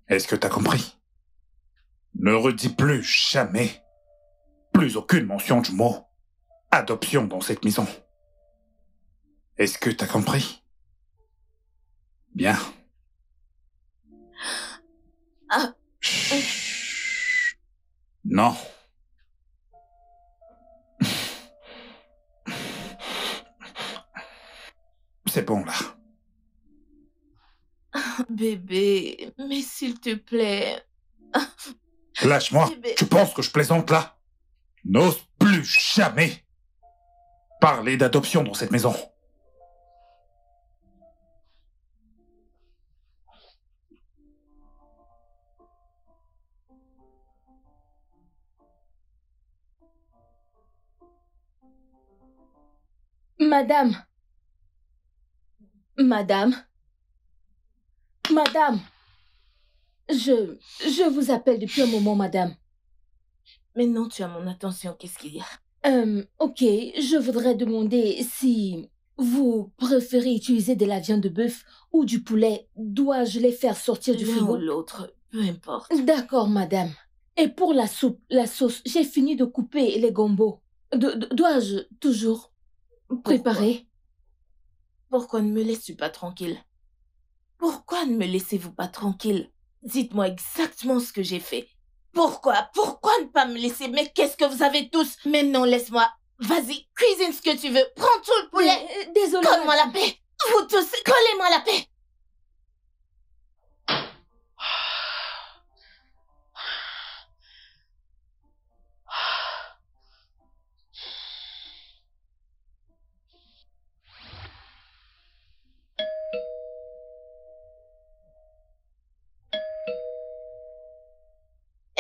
Est-ce que t'as compris Ne redis plus jamais, plus aucune mention du mot adoption dans cette maison. Est-ce que t'as compris Bien. Ah, non. C'est bon là. Oh, bébé, mais s'il te plaît. Lâche-moi. Tu penses que je plaisante là N'ose plus jamais parler d'adoption dans cette maison. Madame. Madame. Madame. Je, je vous appelle depuis un moment, madame. Maintenant tu as mon attention, qu'est-ce qu'il y a euh, Ok, je voudrais demander si vous préférez utiliser de la viande de bœuf ou du poulet. Dois-je les faire sortir du frigo l'autre, peu importe. D'accord, madame. Et pour la soupe, la sauce, j'ai fini de couper les gombos. Dois-je toujours Préparez. Pourquoi ne me laisses-tu pas tranquille Pourquoi ne me laissez-vous pas tranquille Dites-moi exactement ce que j'ai fait. Pourquoi Pourquoi ne pas me laisser Mais qu'est-ce que vous avez tous Mais non, laisse-moi. Vas-y, cuisine ce que tu veux. Prends tout le poulet. Euh, désolée. collez moi la paix. Vous tous, collez-moi la paix.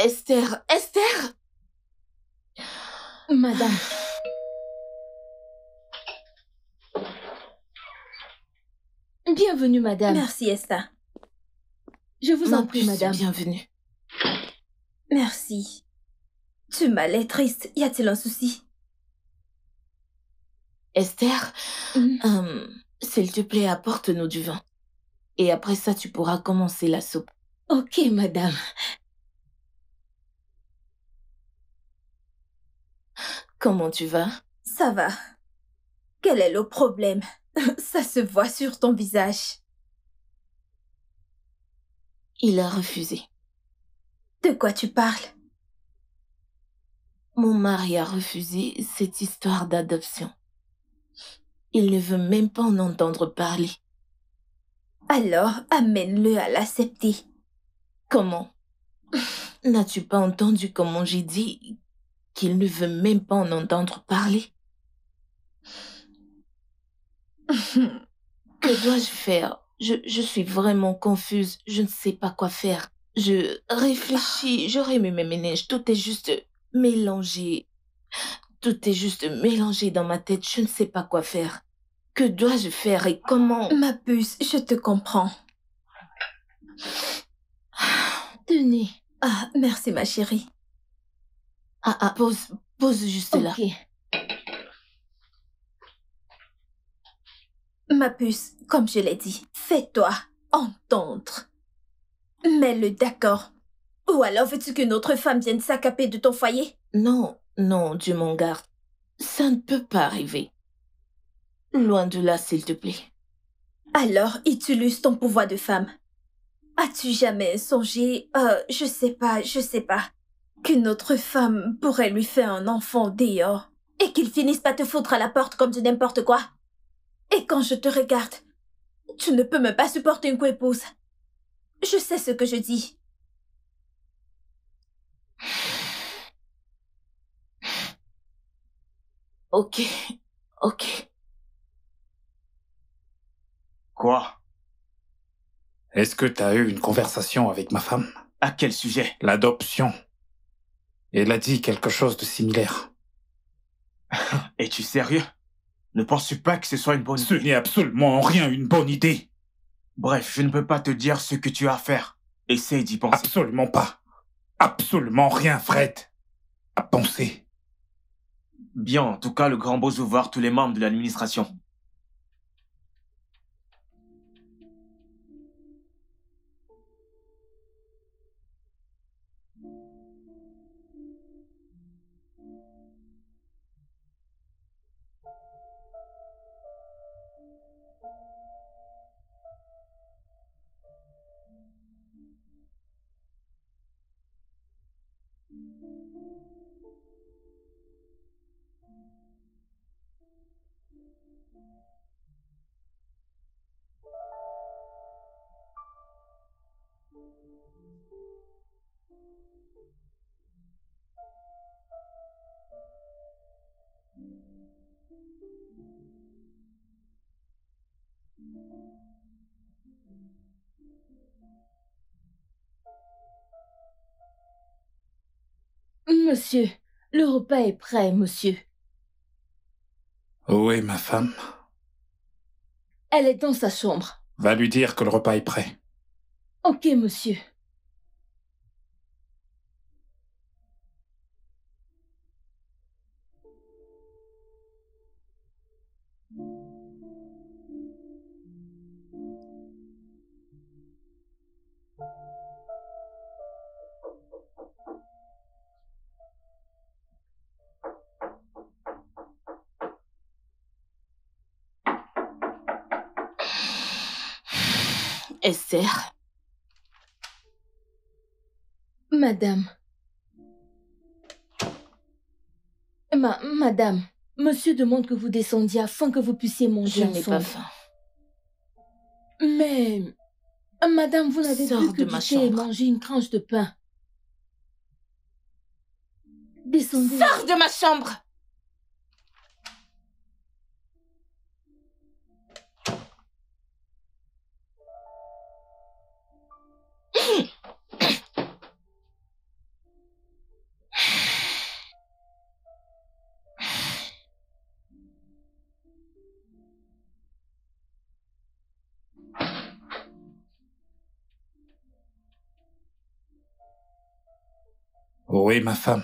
Esther, Esther Madame. Bienvenue, madame. Merci, Esther. Je vous en prie, madame. Bienvenue. Merci. Tu m'as l'air triste. Y a-t-il un souci Esther, mm. hum, s'il te plaît, apporte-nous du vin. Et après ça, tu pourras commencer la soupe. Ok, madame. Comment tu vas Ça va. Quel est le problème Ça se voit sur ton visage. Il a refusé. De quoi tu parles Mon mari a refusé cette histoire d'adoption. Il ne veut même pas en entendre parler. Alors, amène-le à l'accepter. Comment N'as-tu pas entendu comment j'ai dit qu'il ne veut même pas en entendre parler. que dois-je faire je, je, suis vraiment confuse, je ne sais pas quoi faire. Je réfléchis, je remue mes neige tout est juste mélangé. Tout est juste mélangé dans ma tête, je ne sais pas quoi faire. Que dois-je faire et comment Ma puce, je te comprends. Ah. Tenez. Ah, merci ma chérie. Ah, ah, pose, pose juste là. Ma puce, comme je l'ai dit, fais-toi entendre. Mets-le d'accord. Ou alors veux-tu qu'une autre femme vienne s'accaper de ton foyer Non, non, Dieu mon garde. Ça ne peut pas arriver. Loin de là, s'il te plaît. Alors, utilise ton pouvoir de femme. As-tu jamais songé, euh, je sais pas, je sais pas, qu'une autre femme pourrait lui faire un enfant dehors et qu'il finisse pas te foutre à la porte comme tu n'importe quoi. Et quand je te regarde, tu ne peux même pas supporter une coépouse. Je sais ce que je dis. Ok, ok. Quoi Est-ce que t'as eu une conversation avec ma femme À quel sujet L'adoption elle a dit quelque chose de similaire. Es-tu sérieux Ne penses-tu pas que ce soit une bonne idée Ce n'est absolument rien une bonne idée. Bref, je ne peux pas te dire ce que tu as à faire. Essaye d'y penser. Absolument pas. Absolument rien, Fred. À penser. Bien, en tout cas, le grand beau voir tous les membres de l'administration. monsieur. Le repas est prêt, monsieur. Où est ma femme Elle est dans sa chambre. Va lui dire que le repas est prêt. Ok, monsieur. Esther. Madame. madame, monsieur demande que vous descendiez afin que vous puissiez manger Je n'ai pas faim. Mais, madame, vous n'avez plus que de ma chambre. et manger une tranche de pain. Descendez. Sors de ma chambre Oui, ma femme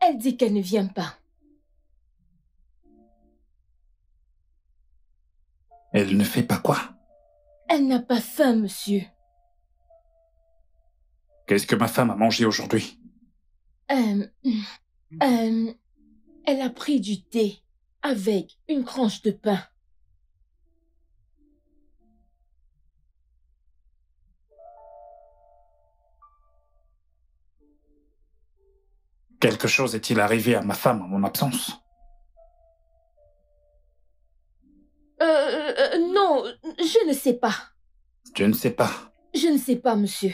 Elle dit qu'elle ne vient pas. Elle ne fait pas quoi Elle n'a pas faim, monsieur. Qu'est-ce que ma femme a mangé aujourd'hui euh, euh, Elle a pris du thé avec une tranche de pain. Quelque chose est-il arrivé à ma femme en mon absence euh, euh, non, je ne sais pas. Je ne sais pas. Je ne sais pas, monsieur.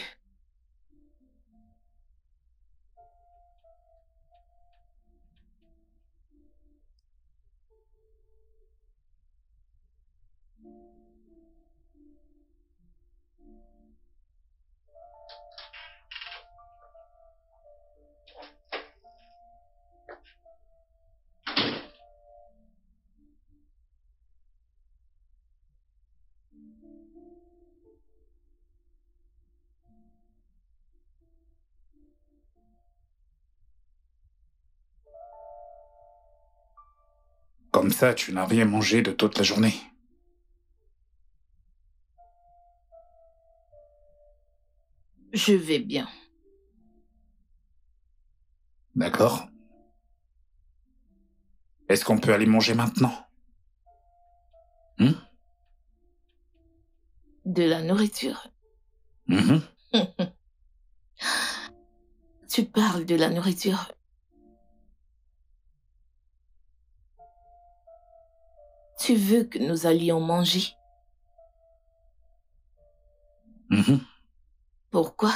Comme ça, tu n'as rien mangé de toute la journée. Je vais bien. D'accord. Est-ce qu'on peut aller manger maintenant hmm De la nourriture. Mm-hmm. tu parles de la nourriture. Tu veux que nous allions manger mm-hmm. Pourquoi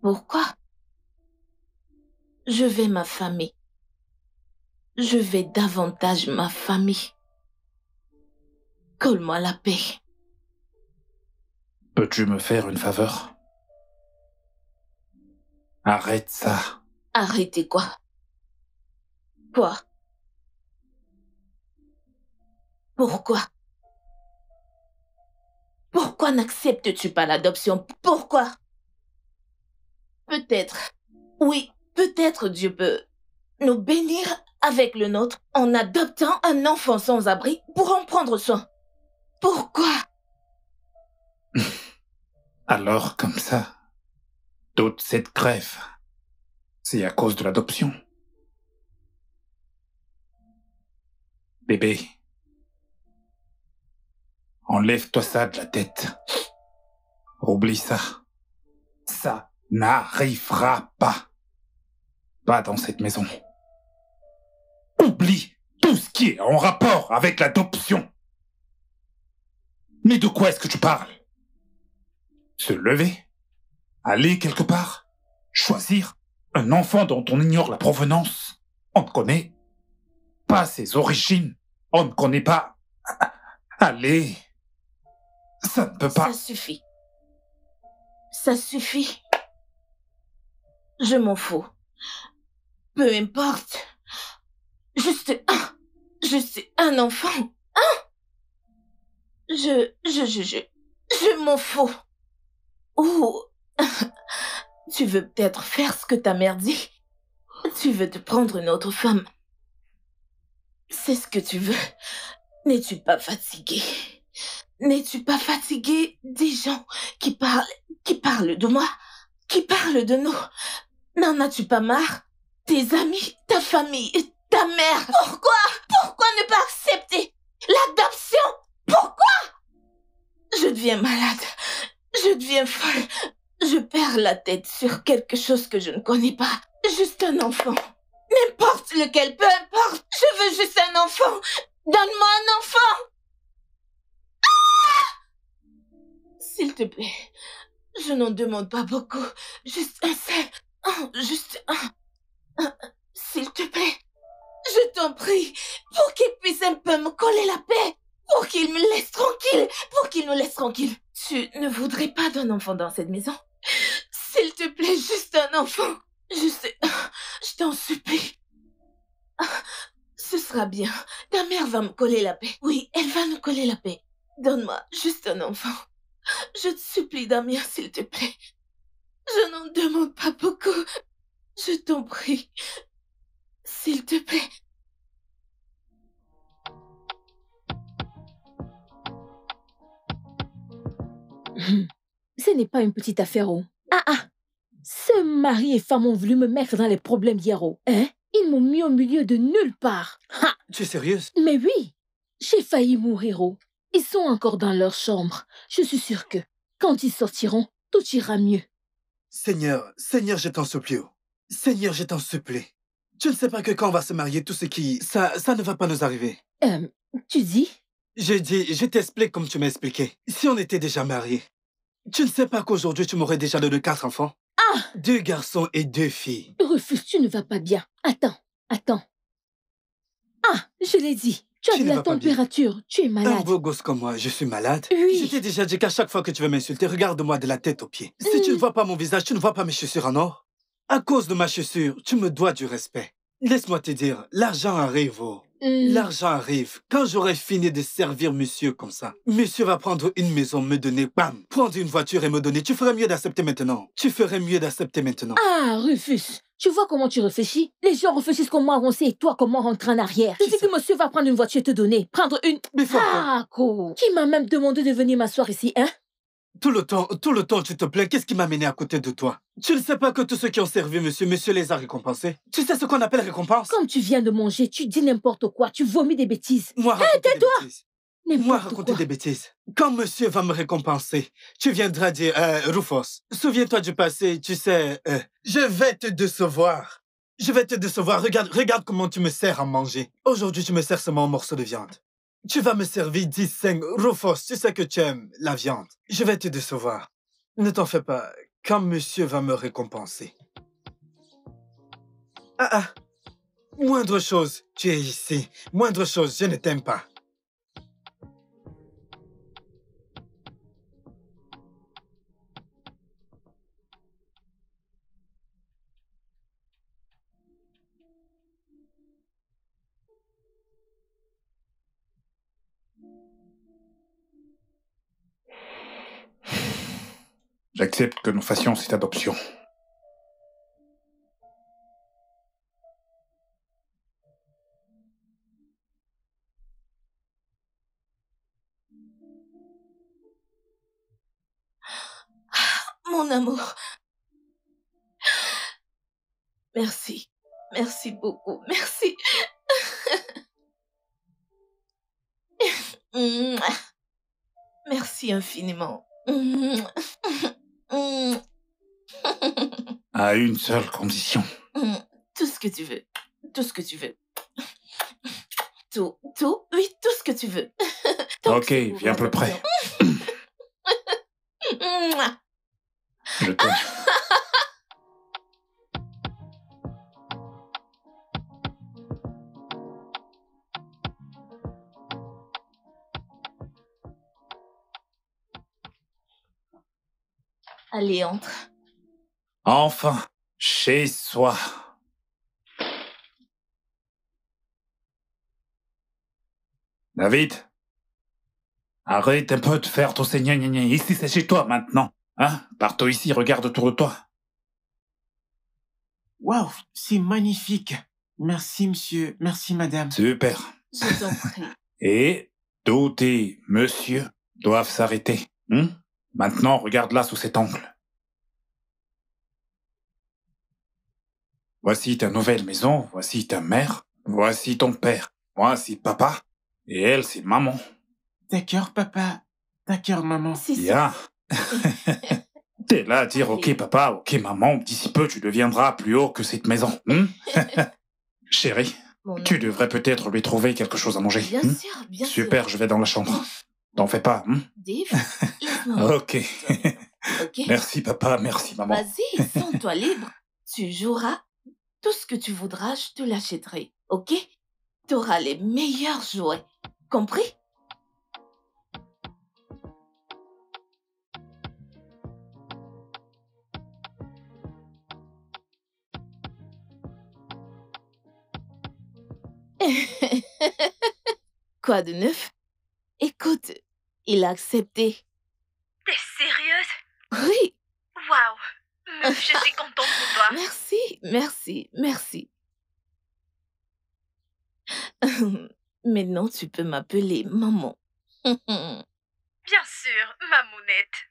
Pourquoi Je vais m'affamer. Je vais davantage m'affamer. Colle-moi la paix. Peux-tu me faire une faveur Arrête ça. Arrêtez quoi Quoi Pourquoi Pourquoi n'acceptes-tu pas l'adoption Pourquoi Peut-être, oui, peut-être Dieu peut nous bénir avec le nôtre en adoptant un enfant sans abri pour en prendre soin. Pourquoi Alors comme ça, toute cette grève c'est à cause de l'adoption. Bébé, enlève-toi ça de la tête. Oublie ça. Ça n'arrivera pas. Pas dans cette maison. Oublie tout ce qui est en rapport avec l'adoption. Mais de quoi est-ce que tu parles Se lever Aller quelque part Choisir un enfant dont on ignore la provenance, on ne connaît pas ses origines, on ne connaît pas. Allez, ça ne peut pas. Ça suffit. Ça suffit. Je m'en fous. Peu importe. Juste un. Juste un enfant. Hein Je. Je. Je. Je. Je m'en fous. Ou. Tu veux peut-être faire ce que ta mère dit Tu veux te prendre une autre femme C'est ce que tu veux N'es-tu pas fatigué N'es-tu pas fatigué des gens qui parlent, qui parlent de moi, qui parlent de nous N'en as-tu pas marre Tes amis, ta famille, ta mère. Pourquoi Pourquoi ne pas accepter l'adoption Pourquoi Je deviens malade. Je deviens folle. Je perds la tête sur quelque chose que je ne connais pas. Juste un enfant. N'importe lequel, peu importe. Je veux juste un enfant. Donne-moi un enfant. Ah s'il te plaît, je n'en demande pas beaucoup. Juste un seul. juste un. S'il te plaît, je t'en prie, pour qu'il puisse un peu me coller la paix, pour qu'il me laisse tranquille, pour qu'il nous laisse tranquille. Tu ne voudrais pas d'un enfant dans cette maison s'il te plaît, juste un enfant. Je sais. Je t'en supplie. Ce sera bien. Ta mère va me coller la paix. Oui, elle va nous coller la paix. Donne-moi juste un enfant. Je te supplie, Damien, s'il te plaît. Je n'en demande pas beaucoup. Je t'en prie. S'il te plaît. ce n'est pas une petite affaire, oh. Ah ah Ce mari et femme ont voulu me mettre dans les problèmes hier, oh. Hein Ils m'ont mis au milieu de nulle part. Ha Tu es sérieuse Mais oui J'ai failli mourir, oh. Ils sont encore dans leur chambre. Je suis sûre que, quand ils sortiront, tout ira mieux. Seigneur, Seigneur, je t'en supplie, oh. Seigneur, je t'en supplie. Tu ne sais pas que quand on va se marier, tout ce qui... Ça, ça ne va pas nous arriver. Hum, tu dis J'ai dit, je t'explique comme tu m'as expliqué. Si on était déjà mariés, tu ne sais pas qu'aujourd'hui tu m'aurais déjà donné quatre enfants Ah Deux garçons et deux filles. Refuse, tu ne vas pas bien. Attends, attends. Ah, je l'ai dit. Tu as de la température, tu es malade. Un beau gosse comme moi, je suis malade. Oui. Je t'ai déjà dit qu'à chaque fois que tu veux m'insulter, regarde-moi de la tête aux pieds. Si tu ne euh. vois pas mon visage, tu ne vois pas mes chaussures en or. À cause de ma chaussure, tu me dois du respect. Laisse-moi te dire, l'argent arrive au... Mm. L'argent arrive. Quand j'aurai fini de servir monsieur comme ça, monsieur va prendre une maison, me donner, bam, prendre une voiture et me donner. Tu ferais mieux d'accepter maintenant. Tu ferais mieux d'accepter maintenant. Ah, Rufus, tu vois comment tu réfléchis Les gens réfléchissent comment avancer et toi comment rentrer en arrière. Tu dis que monsieur va prendre une voiture et te donner. Prendre une... Mais ah, Qui m'a même demandé de venir m'asseoir ici, hein tout le temps, tout le temps, tu te plais Qu'est-ce qui m'a mené à côté de toi Tu ne sais pas que tous ceux qui ont servi monsieur, monsieur les a récompensés Tu sais ce qu'on appelle récompense Comme tu viens de manger, tu dis n'importe quoi, tu vomis des bêtises. Moi, hey, tais-toi Moi, raconter des bêtises. Quand monsieur va me récompenser, tu viendras dire euh, Rufus, souviens-toi du passé, tu sais, euh, je vais te décevoir. Je vais te décevoir. Regarde, regarde comment tu me sers à manger. Aujourd'hui, tu me sers seulement un morceau de viande. Tu vas me servir 10-5 Rufus, tu sais que tu aimes la viande. Je vais te décevoir. Ne t'en fais pas, quand monsieur va me récompenser. Ah ah, moindre chose, tu es ici. Moindre chose, je ne t'aime pas. J'accepte que nous fassions cette adoption. Mon amour. Merci. Merci beaucoup. Merci. Merci infiniment. Mmh. à une seule condition. Mmh. Tout ce que tu veux. Tout ce que tu veux. Tout, tout, oui, tout ce que tu veux. ok, viens à peu près. Mmh. Je t'aime. Allez, entre. Enfin, chez soi. David, arrête un peu de faire ton seigneur Ici, c'est chez toi maintenant. Hein Partout ici, regarde autour de toi. Waouh, c'est magnifique. Merci, monsieur. Merci, madame. Super. Je t'en prie. Et d'où tes monsieur doivent s'arrêter. Hein Maintenant, regarde-la sous cet angle. Voici ta nouvelle maison, voici ta mère, voici ton père, voici papa, et elle c'est maman. D'accord papa, d'accord maman. Si, Bien. T'es là à dire ok papa, ok maman, d'ici peu tu deviendras plus haut que cette maison. Hein? Chérie, tu devrais peut-être lui trouver quelque chose à manger. Bien hein? sûr, bien Super, je vais dans la chambre. T'en fais pas. Hein? ok. ok. Merci papa, merci maman. Vas-y, sens-toi libre. Tu joueras tout ce que tu voudras, je te l'achèterai. Ok T'auras les meilleurs jouets. Compris Quoi de neuf Écoute, il a accepté. T'es sérieuse Oui. Waouh, je suis contente pour toi. Merci, merci, merci. Maintenant, tu peux m'appeler maman. Bien sûr, mamounette.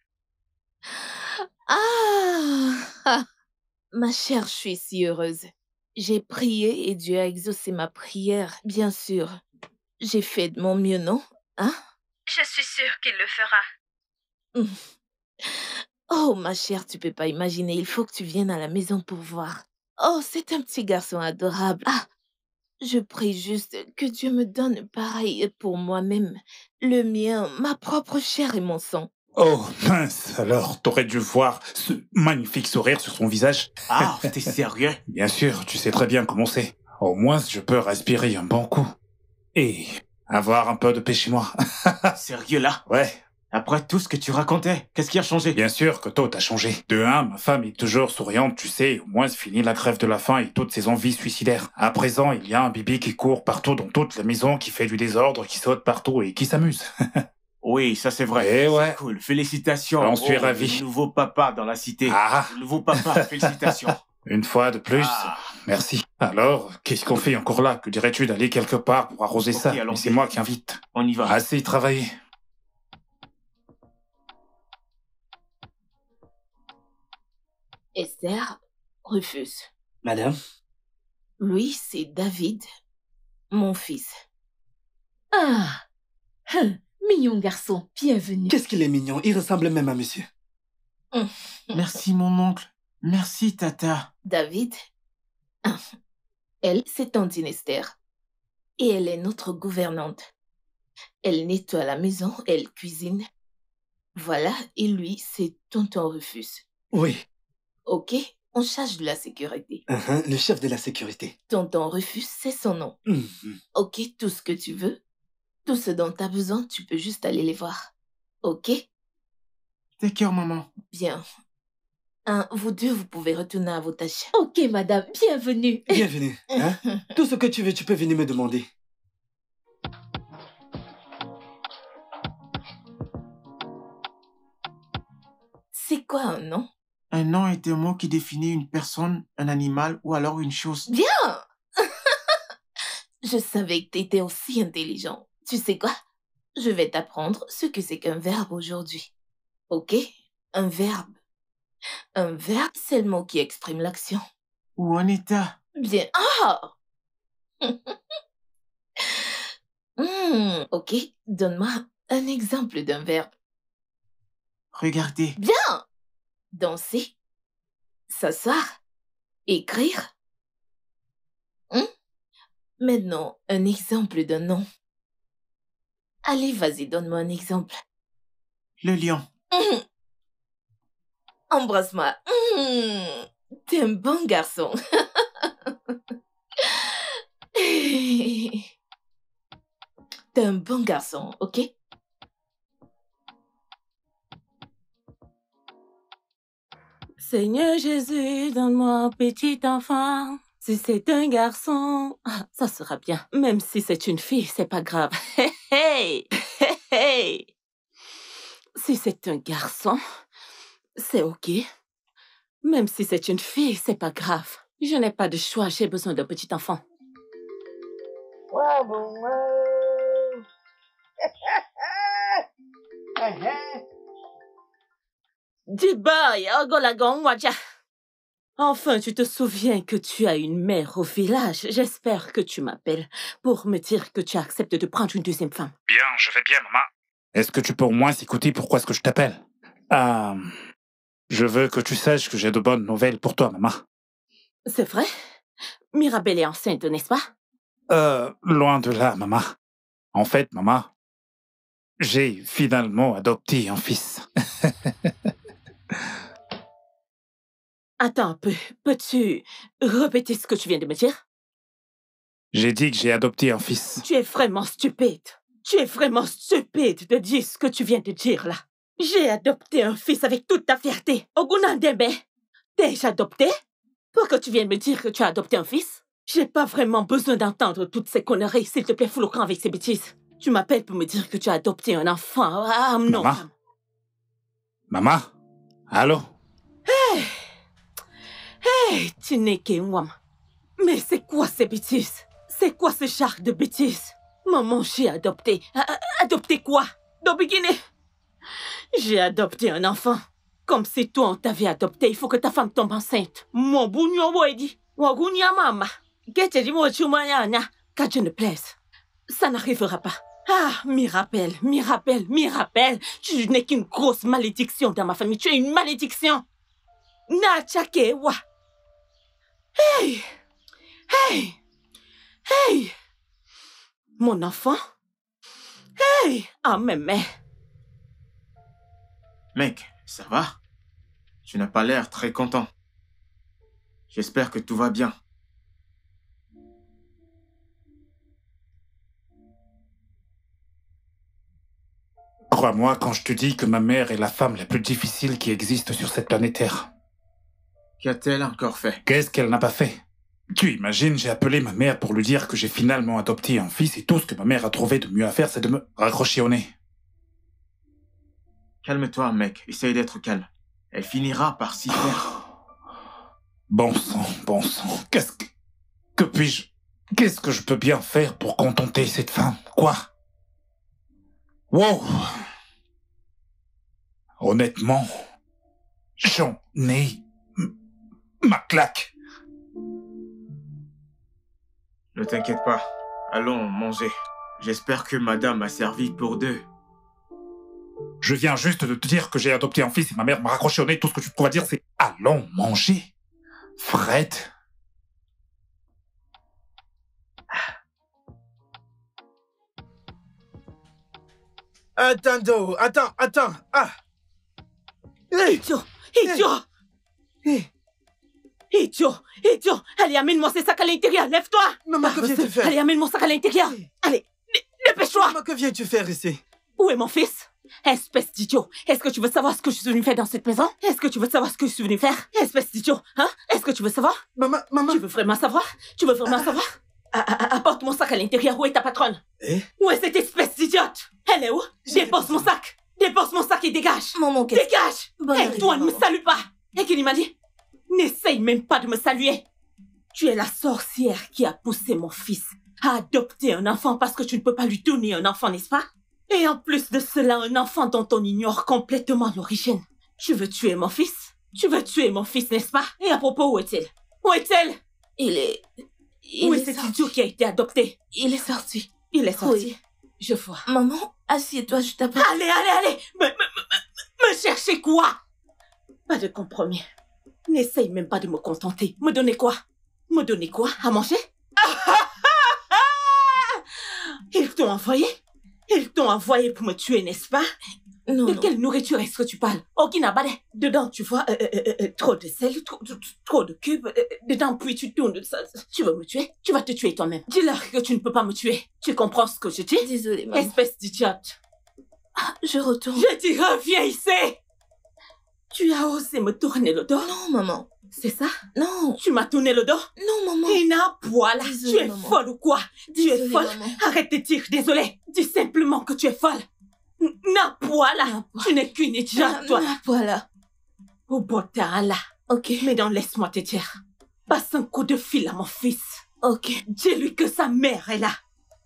ah, ma chère, je suis si heureuse. J'ai prié et Dieu a exaucé ma prière, bien sûr. J'ai fait de mon mieux, non Hein? Je suis sûre qu'il le fera. Oh, ma chère, tu peux pas imaginer. Il faut que tu viennes à la maison pour voir. Oh, c'est un petit garçon adorable. Ah, je prie juste que Dieu me donne pareil pour moi-même, le mien, ma propre chair et mon sang. Oh mince, alors t'aurais dû voir ce magnifique sourire sur son visage. Ah, t'es sérieux Bien sûr, tu sais très bien comment c'est. Au moins, je peux respirer un bon coup. Et avoir un peu de paix chez moi. Sérieux là Ouais. Après tout ce que tu racontais, qu'est-ce qui a changé Bien sûr que tout a changé. De un, ma femme est toujours souriante, tu sais, au moins fini la grève de la faim et toutes ses envies suicidaires. À présent, il y a un Bibi qui court partout dans toute la maison, qui fait du désordre, qui saute partout et qui s'amuse. Oui, ça c'est vrai. Et eh ouais. Cool, félicitations. on suis ravi. Nouveau papa dans la cité. Ah. Nouveau papa, félicitations. Une fois de plus. Ah, merci. Alors, qu'est-ce qu'on fait encore là Que dirais-tu d'aller quelque part pour arroser ça C'est moi qui invite. On y va. Assez travaillé. Esther refuse. Madame Lui, c'est David, mon fils. Ah hein, Mignon garçon, bienvenue. Qu'est-ce qu'il est mignon, il ressemble même à monsieur. Hum. Merci mon oncle. Merci, Tata. David, elle, c'est ton dynastère. Et elle est notre gouvernante. Elle nettoie la maison, elle cuisine. Voilà, et lui, c'est Tonton Rufus. Oui. Ok, on charge de la sécurité. Uh-huh, le chef de la sécurité. Tonton Rufus, c'est son nom. Mm-hmm. Ok, tout ce que tu veux, tout ce dont tu as besoin, tu peux juste aller les voir. Ok D'accord, maman. Bien, vous deux, vous pouvez retourner à vos tâches. Ok, madame, bienvenue. Bienvenue. Hein? Tout ce que tu veux, tu peux venir me demander. C'est quoi un nom Un nom est un mot qui définit une personne, un animal ou alors une chose. Bien Je savais que tu étais aussi intelligent. Tu sais quoi Je vais t'apprendre ce que c'est qu'un verbe aujourd'hui. Ok Un verbe un verbe, c'est le mot qui exprime l'action. Ou un état. Bien. Ah hmm, Ok, donne-moi un exemple d'un verbe. Regardez. Bien Danser. S'asseoir. Écrire. Hmm? Maintenant, un exemple d'un nom. Allez, vas-y, donne-moi un exemple. Le lion. Hum, Embrasse-moi. Hum, t'es un bon garçon. T'es un bon garçon, ok? Seigneur Jésus, donne-moi un petit enfant. Si c'est un garçon, ah, ça sera bien. Même si c'est une fille, c'est pas grave. hey, si c'est un garçon, c'est ok. Même si c'est une fille, c'est pas grave. Je n'ai pas de choix, j'ai besoin d'un petit enfant. Euh. Ogolagon Waja. Enfin, tu te souviens que tu as une mère au village. J'espère que tu m'appelles pour me dire que tu acceptes de prendre une deuxième femme. Bien, je vais bien, maman. Est-ce que tu peux au moins s'écouter pourquoi est-ce que je t'appelle euh, je veux que tu saches que j'ai de bonnes nouvelles pour toi, maman. C'est vrai Mirabelle est enceinte, n'est-ce pas Euh, loin de là, maman. En fait, maman, j'ai finalement adopté un fils. Attends un peu, peux-tu répéter ce que tu viens de me dire J'ai dit que j'ai adopté un fils. Tu es vraiment stupide. Tu es vraiment stupide de dire ce que tu viens de dire là. J'ai adopté un fils avec toute ta fierté. Ogunandembe, t'ai-je adopté Pour que tu viens me dire que tu as adopté un fils J'ai pas vraiment besoin d'entendre toutes ces conneries, s'il te plaît, fous le avec ces bêtises. Tu m'appelles pour me dire que tu as adopté un enfant. Ah, non. Maman Maman Allô Hé hey. n'es hey, homme. Mais c'est quoi ces bêtises C'est quoi ce char de bêtises Maman, j'ai adopté. Ah, ah, adopté quoi Dobigine j'ai adopté un enfant. Comme si toi on t'avait adopté, il faut que ta femme tombe enceinte. Mon bougnon dit, wagunya mama, Dieu ne plaise. Ça n'arrivera pas. Ah, rappelle, rappelle, m'y rappelle. »« tu n'es qu'une grosse malédiction dans ma famille, tu es une malédiction. Na wa. Hey, hey, hey, mon enfant. Hey, ah, mais, mais. Mec, ça va Tu n'as pas l'air très content. J'espère que tout va bien. Crois-moi quand je te dis que ma mère est la femme la plus difficile qui existe sur cette planète Terre. Qu'a-t-elle encore fait Qu'est-ce qu'elle n'a pas fait Tu imagines, j'ai appelé ma mère pour lui dire que j'ai finalement adopté un fils et tout ce que ma mère a trouvé de mieux à faire, c'est de me raccrocher au nez. Calme-toi, mec. Essaye d'être calme. Elle finira par s'y faire. Bon sang, bon sang. Qu'est-ce que... Que puis-je... Qu'est-ce que je peux bien faire pour contenter cette femme Quoi Wow Honnêtement, j'en ai ma claque. Ne t'inquiète pas. Allons manger. J'espère que madame a servi pour deux. Je viens juste de te dire que j'ai adopté un fils et ma mère m'a raccroché au nez. Tout ce que tu pourras dire, c'est allons manger. Fred. Attends, attends, attends. Ah. Idiot, idiot. Idiot, idiot. Allez, amène moi ces sac à l'intérieur. Lève-toi. Maman, que viens-tu faire Allez, amène mon sac à l'intérieur. Allez, dépêche-toi. Maman, que viens-tu faire ici Où est mon fils Espèce d'idiot Est-ce que tu veux savoir ce que je suis venu faire dans cette maison Est-ce que tu veux savoir ce que je suis venu faire Espèce d'idiot Hein Est-ce que tu veux savoir Maman, maman Tu veux vraiment savoir Tu veux vraiment ah. savoir ah, ah, Apporte mon sac à l'intérieur. Où est ta patronne eh? Où est cette espèce d'idiote Elle est où Dépose mon sac Dépose mon sac et dégage Maman, qu'est-ce Dégage Et toi, ne me salue pas Et qu'il m'a dit N'essaye même pas de me saluer Tu es la sorcière qui a poussé mon fils à adopter un enfant parce que tu ne peux pas lui donner un enfant, n'est-ce pas et en plus de cela, un enfant dont on ignore complètement l'origine. Tu veux tuer mon fils Tu veux tuer mon fils, n'est-ce pas Et à propos, où est-il Où est-il Il est... Il où est, cet idiot qui a été adopté Il est sorti. Il est sorti. Je vois. Maman, assieds-toi, je t'appelle. Allez, allez, allez me, me chercher quoi Pas de compromis. N'essaye même pas de me contenter. Me donner quoi Me donner quoi À manger Ils t'ont envoyé ils t'ont envoyé pour me tuer, n'est-ce pas non, De quelle nourriture est-ce que tu parles Okinabalé, dedans, tu vois, euh, euh, euh, trop de sel, trop, de cubes, dedans, puis tu tournes. Ça, tu veux me tuer Tu vas te tuer toi-même. Dis-leur que tu ne peux pas me tuer. Tu comprends ce que je dis Désolée, maman. Espèce d'idiote. Ah, je retourne. Je dis reviens ici Tu as osé me tourner le dos Non, maman. C'est ça Non Tu m'as tourné le dos Non, maman Ina, voilà Désolé, Tu es folle ou quoi Tu es folle Arrête de dire désolé Dis simplement que tu es folle Na, voilà Tu n'es qu'une idiote, toi Na, voilà Oh, là. Ok. Mais non, laisse-moi te dire. Passe un coup de fil à mon fils. Ok. Dis-lui que sa mère est là.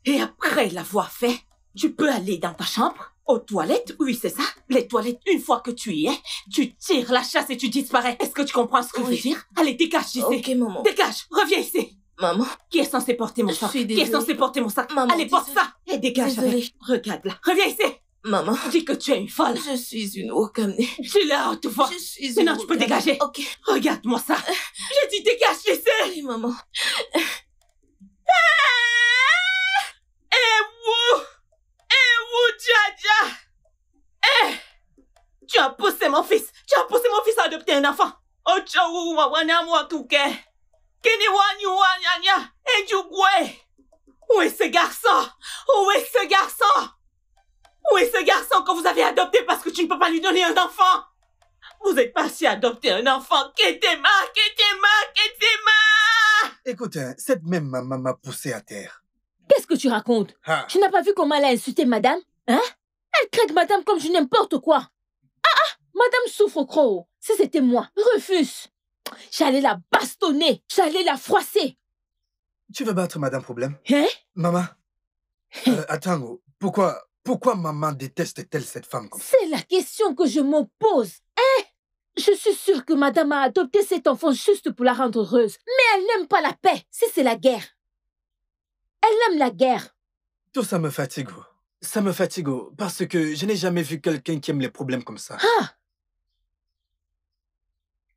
Et après l'avoir fait, tu peux aller dans ta chambre aux toilettes, oui, c'est ça. Les toilettes, une fois que tu y es, tu tires la chasse et tu disparais. Est-ce que tu comprends ce que je veux dire Allez, dégage d'ici. Ok, maman. Dégage, reviens ici. Maman Qui est censé porter mon sac Qui est censé porter mon sac Maman, Allez, porte ça et dégage avec. Regarde là. Reviens ici. Maman. Dis que tu es une folle. Je suis une Wakamni. Je suis là, tu Je suis une Maintenant, tu peux dégager. Ok. Regarde-moi ça. Je dis dégage, Allez, maman. Ah Et Oudjaja Eh Tu as poussé mon fils Tu as poussé mon fils à adopter un enfant Oh, Ochowu wawanamwa wanyu wanyanya Où est ce garçon Où est ce garçon Où est ce garçon que vous avez adopté parce que tu ne peux pas lui donner un enfant Vous êtes à adopter un enfant qui Ketema Ketema Écoute, hein, cette même maman m'a poussé à terre. Qu'est-ce que tu racontes ah. Tu n'as pas vu comment elle a insulté madame Hein Elle traite madame comme je n'importe quoi. Ah ah Madame souffre, Crow. Si c'était moi, refuse. J'allais la bastonner. J'allais la froisser. Tu veux battre madame problème Hein Maman hein euh, Attends, pourquoi, pourquoi maman déteste-t-elle cette femme C'est la question que je pose. Hein je suis sûre que madame a adopté cet enfant juste pour la rendre heureuse. Mais elle n'aime pas la paix, si c'est la guerre. Elle aime la guerre. Tout ça me fatigue. Oh. Ça me fatigue oh, parce que je n'ai jamais vu quelqu'un qui aime les problèmes comme ça. Ah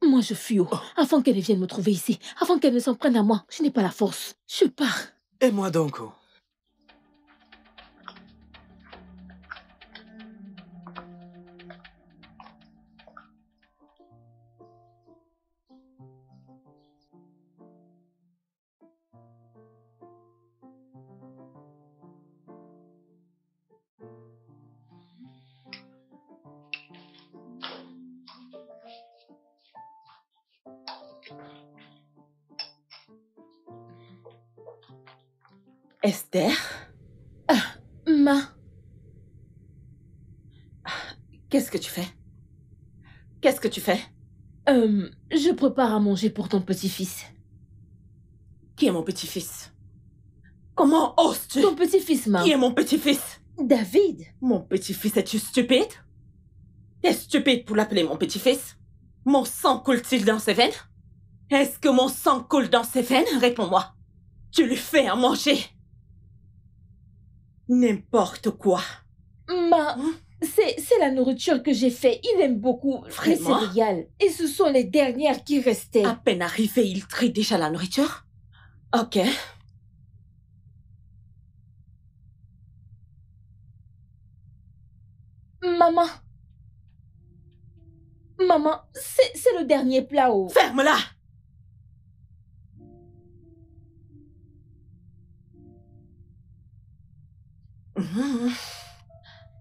Moi, je fuis oh, avant qu'elle ne vienne me trouver ici, avant qu'elle ne s'en prenne à moi. Je n'ai pas la force. Je pars. Et moi donc Esther Ma. Qu'est-ce que tu fais Qu'est-ce que tu fais euh, Je prépare à manger pour ton petit-fils. Qui est mon petit-fils Comment oses-tu Ton petit-fils, ma. Qui est mon petit-fils David. Mon petit-fils, es-tu stupide T'es stupide pour l'appeler mon petit-fils Mon sang coule-t-il dans ses veines Est-ce que mon sang coule dans ses veines Réponds-moi. Tu lui fais à manger. N'importe quoi. Ma, hein? c'est la nourriture que j'ai faite. Il aime beaucoup Frais céréales. Et ce sont les dernières qui restaient. À peine arrivé, il trie déjà la nourriture. Ok. Maman. Maman, c'est le dernier plat au... Ferme-la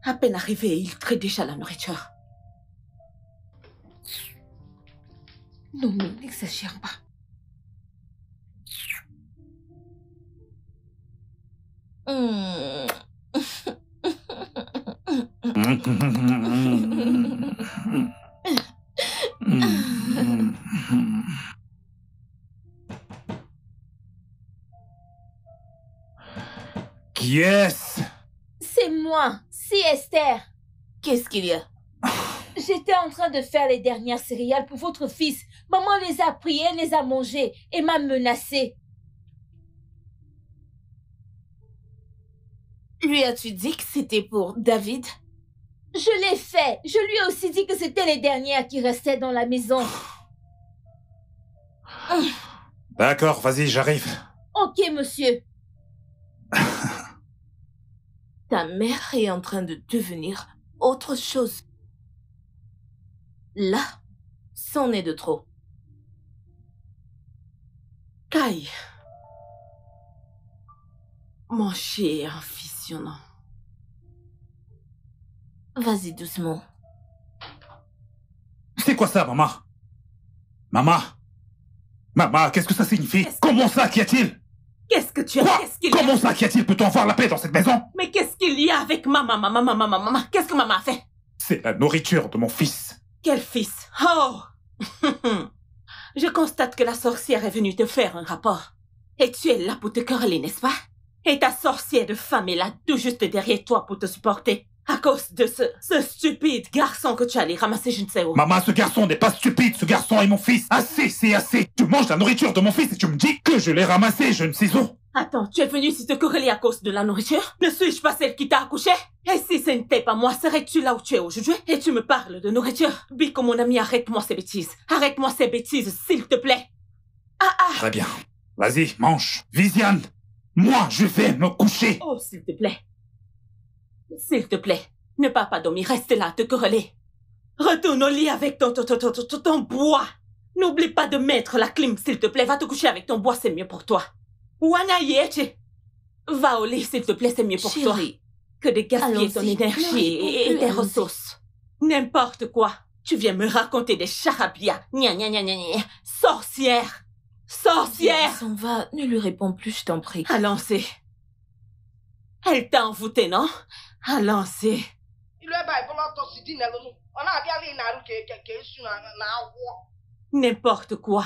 À peine arrivé, il crée déjà la nourriture. Non, mais n'exagère pas. Yes. Qui est-ce c'est moi, c'est Esther. Qu'est-ce qu'il y a J'étais en train de faire les dernières céréales pour votre fils. Maman les a pris, les a mangées et m'a menacée. Lui as-tu dit que c'était pour David Je l'ai fait. Je lui ai aussi dit que c'était les dernières qui restaient dans la maison. D'accord, vas-y, j'arrive. Ok, monsieur ta mère est en train de devenir autre chose. Là, c'en est de trop. Kai, mon cher fissionnant. vas-y doucement. C'est quoi ça, maman Maman Maman, qu'est-ce que ça signifie Comment ça, qu'y a-t-il Qu'est-ce que tu as qu Comment ça, qu'y a-t-il Peut-on voir la paix dans cette maison Mais quest il y a avec maman, maman, maman, maman Qu'est-ce que maman a fait C'est la nourriture de mon fils. Quel fils Oh Je constate que la sorcière est venue te faire un rapport. Et tu es là pour te curler, n'est-ce pas Et ta sorcière de femme est là tout juste derrière toi pour te supporter. À cause de ce, ce stupide garçon que tu allais ramasser je ne sais où. Maman, ce garçon n'est pas stupide, ce garçon est mon fils. Assez, c'est assez. Tu manges la nourriture de mon fils et tu me dis que je l'ai ramassé je ne sais où. Attends, tu es venue ici te quereller à cause de la nourriture Ne suis-je pas celle qui t'a accouché Et si ce n'était pas moi, serais-tu là où tu es aujourd'hui Et tu me parles de nourriture Biko, mon ami, arrête-moi ces bêtises. Arrête-moi ces bêtises, s'il te plaît. Ah ah Très bien. Vas-y, mange. Visiane, moi, je vais me coucher. Oh, s'il te plaît. S'il te plaît, ne pas pas dormir, reste là, te quereller. Retourne au lit avec ton, ton, ton, ton, ton bois. N'oublie pas de mettre la clim, s'il te plaît. Va te coucher avec ton bois, c'est mieux pour toi. Wanayete Va au lit, s'il te plaît, c'est mieux pour toi. Que de gaspiller ton énergie et, tes ressources. N'importe quoi. Tu viens me raconter des charabias. Nya nya nya nya Sorcière Sorcière Elle s'en va, ne lui réponds plus, je t'en prie. Allons-y. Elle t'a envoûté, non Allons-y. N'importe quoi.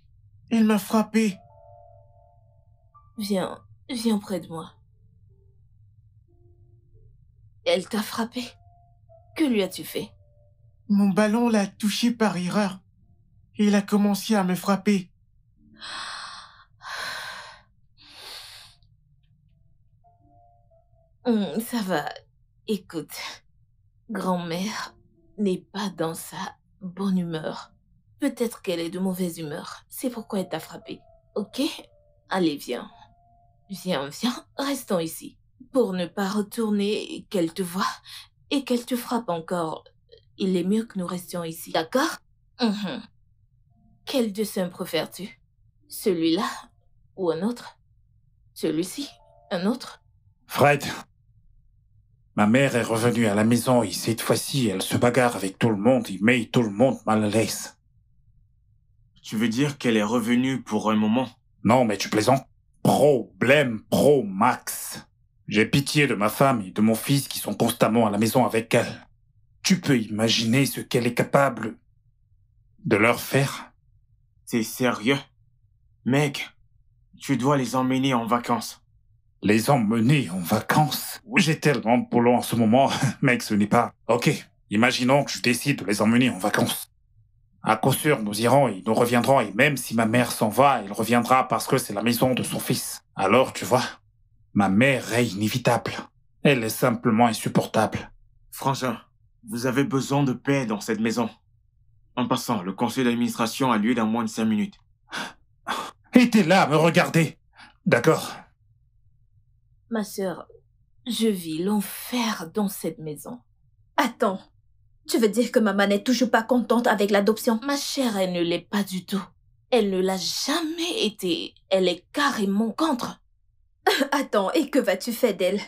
Il m'a frappé. Viens, viens près de moi. Elle t'a frappé Que lui as-tu fait Mon ballon l'a touché par erreur. il a commencé à me frapper. Hum, ça va. Écoute, grand-mère n'est pas dans sa bonne humeur. Peut-être qu'elle est de mauvaise humeur. C'est pourquoi elle t'a frappé. Ok Allez, viens. Viens, viens. Restons ici. Pour ne pas retourner qu'elle te voit, et qu'elle te frappe encore. Il est mieux que nous restions ici, d'accord mhm. Quel dessin préfères-tu Celui-là ou un autre Celui-ci Un autre Fred Ma mère est revenue à la maison et cette fois-ci, elle se bagarre avec tout le monde et met tout le monde mal à l'aise. Tu veux dire qu'elle est revenue pour un moment Non, mais tu plaisantes. Problème pro max. J'ai pitié de ma femme et de mon fils qui sont constamment à la maison avec elle. Tu peux imaginer ce qu'elle est capable de leur faire C'est sérieux Mec, tu dois les emmener en vacances. Les emmener en vacances J'ai tellement de boulot en ce moment, mec, ce n'est pas... Ok, imaginons que je décide de les emmener en vacances. À coup sûr, nous irons et nous reviendrons, et même si ma mère s'en va, elle reviendra parce que c'est la maison de son fils. Alors, tu vois, ma mère est inévitable. Elle est simplement insupportable. Frangin, vous avez besoin de paix dans cette maison. En passant, le conseil d'administration a lieu dans moins de cinq minutes. Et là à me regarder. D'accord. Ma sœur, je vis l'enfer dans cette maison. Attends, tu veux dire que maman n'est toujours pas contente avec l'adoption Ma chère, elle ne l'est pas du tout. Elle ne l'a jamais été. Elle est carrément contre. Attends, et que vas-tu faire d'elle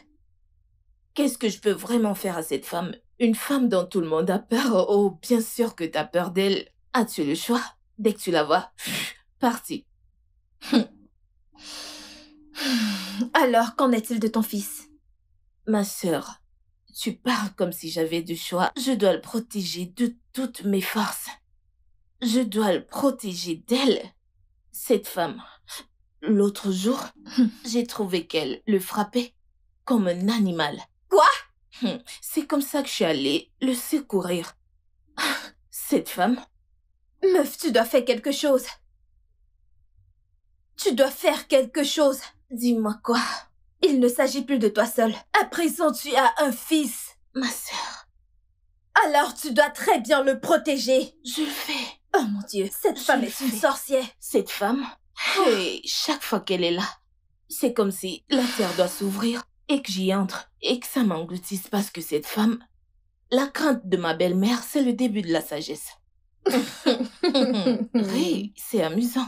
Qu'est-ce que je peux vraiment faire à cette femme Une femme dont tout le monde a peur. Oh, bien sûr que t'as peur d'elle. As-tu le choix Dès que tu la vois, parti. Alors, qu'en est-il de ton fils Ma sœur, tu parles comme si j'avais du choix. Je dois le protéger de toutes mes forces. Je dois le protéger d'elle. Cette femme. L'autre jour, j'ai trouvé qu'elle le frappait comme un animal. Quoi hum, C'est comme ça que je suis allée le secourir. Cette femme. Meuf, tu dois faire quelque chose. Tu dois faire quelque chose. Dis-moi quoi. Il ne s'agit plus de toi seul. À présent, tu as un fils. Ma sœur. Alors tu dois très bien le protéger. Je le fais. Oh mon Dieu, cette femme est une sorcière. Cette femme oh. chaque fois qu'elle est là, c'est comme si la terre doit s'ouvrir et que j'y entre et que ça m'engloutisse parce que cette femme, la crainte de ma belle-mère, c'est le début de la sagesse. oui, c'est amusant.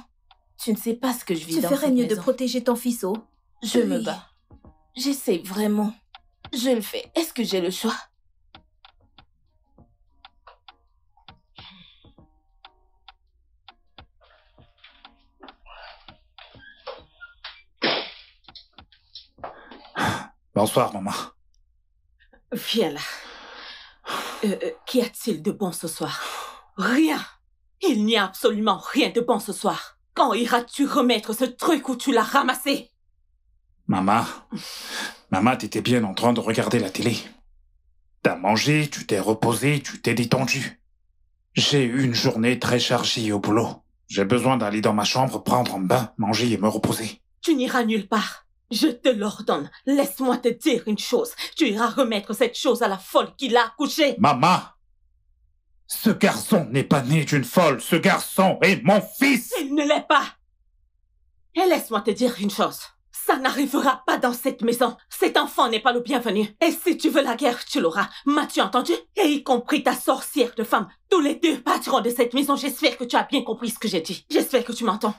Tu ne sais pas ce que je vis tu ferais mieux de protéger ton fils, oh. Je me bats. J'essaie vraiment. Je le fais. Est-ce que j'ai le choix Bonsoir, maman. Viens euh, là. Euh, qu'y a-t-il de bon ce soir Rien. Il n'y a absolument rien de bon ce soir. Quand iras-tu remettre ce truc où tu l'as ramassé Maman, maman, t'étais bien en train de regarder la télé. T'as mangé, tu t'es reposé, tu t'es détendu. J'ai eu une journée très chargée au boulot. J'ai besoin d'aller dans ma chambre, prendre un bain, manger et me reposer. Tu n'iras nulle part. Je te l'ordonne. Laisse-moi te dire une chose. Tu iras remettre cette chose à la folle qui l'a accouchée. Maman Ce garçon n'est pas né d'une folle. Ce garçon est mon fils Il ne l'est pas Et laisse-moi te dire une chose. Ça n'arrivera pas dans cette maison. Cet enfant n'est pas le bienvenu. Et si tu veux la guerre, tu l'auras. M'as-tu entendu Et y compris ta sorcière de femme. Tous les deux partiront de cette maison. J'espère que tu as bien compris ce que j'ai dit. J'espère que tu m'entends.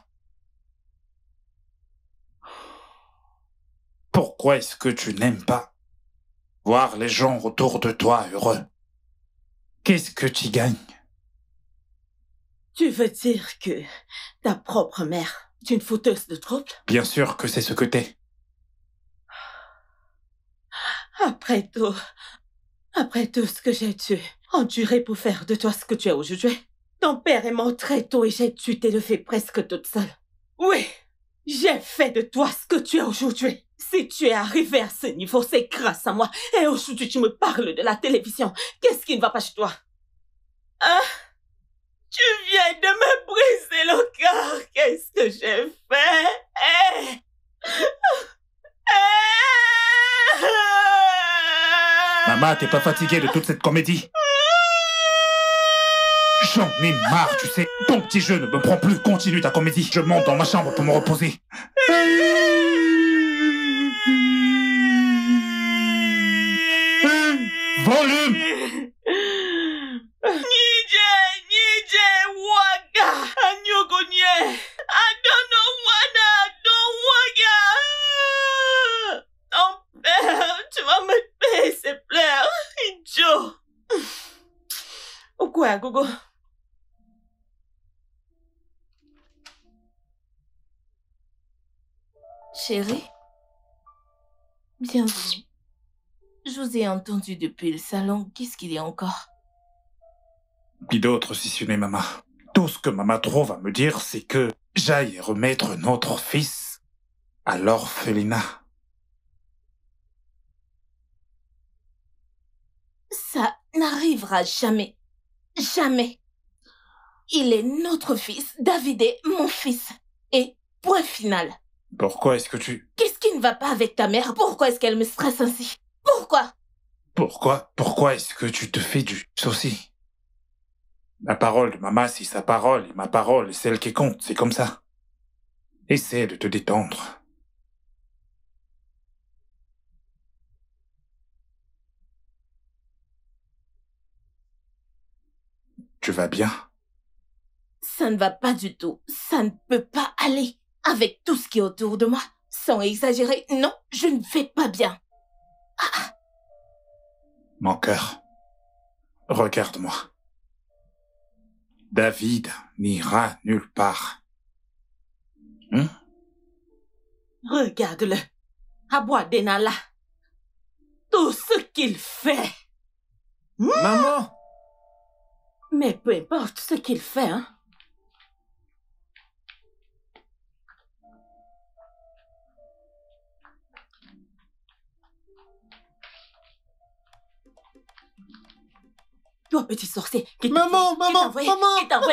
Pourquoi est-ce que tu n'aimes pas voir les gens autour de toi heureux Qu'est-ce que tu gagnes Tu veux dire que ta propre mère tu une fauteuse de trouble Bien sûr que c'est ce que t'es. Après tout, après tout ce que j'ai tué, endurer pour faire de toi ce que tu es aujourd'hui, ton père est mort très tôt et j'ai dû t'élever presque toute seule. Oui, j'ai fait de toi ce que tu es aujourd'hui. Si tu es arrivé à ce niveau, c'est grâce à moi. Et aujourd'hui, tu me parles de la télévision. Qu'est-ce qui ne va pas chez toi Hein tu viens de me briser le cœur. Qu'est-ce que j'ai fait? Maman, t'es pas fatiguée de toute cette comédie? J'en ai marre, tu sais. Ton petit jeu ne me prend plus. Continue ta comédie. Je monte dans ma chambre pour me reposer. Volume entendu depuis le salon, qu'est-ce qu'il y a encore puis d'autres, si ce n'est maman. Tout ce que Mama trouve à me dire, c'est que j'aille remettre notre fils à l'orphelinat. Ça n'arrivera jamais. Jamais. Il est notre fils. David est mon fils. Et point final. Pourquoi est-ce que tu... Qu'est-ce qui ne va pas avec ta mère Pourquoi est-ce qu'elle me stresse ainsi Pourquoi pourquoi, pourquoi est-ce que tu te fais du souci La parole de maman, c'est sa parole, et ma parole est celle qui compte, c'est comme ça. Essaie de te détendre. Tu vas bien Ça ne va pas du tout. Ça ne peut pas aller avec tout ce qui est autour de moi. Sans exagérer, non, je ne vais pas bien. Ah, ah. Mon cœur, regarde-moi. David n'ira nulle part. Hein? Regarde-le, Denala. Tout ce qu'il fait. Maman! Mais peu importe ce qu'il fait, hein. petit sorcier. Maman, maman, maman, Maman, maman.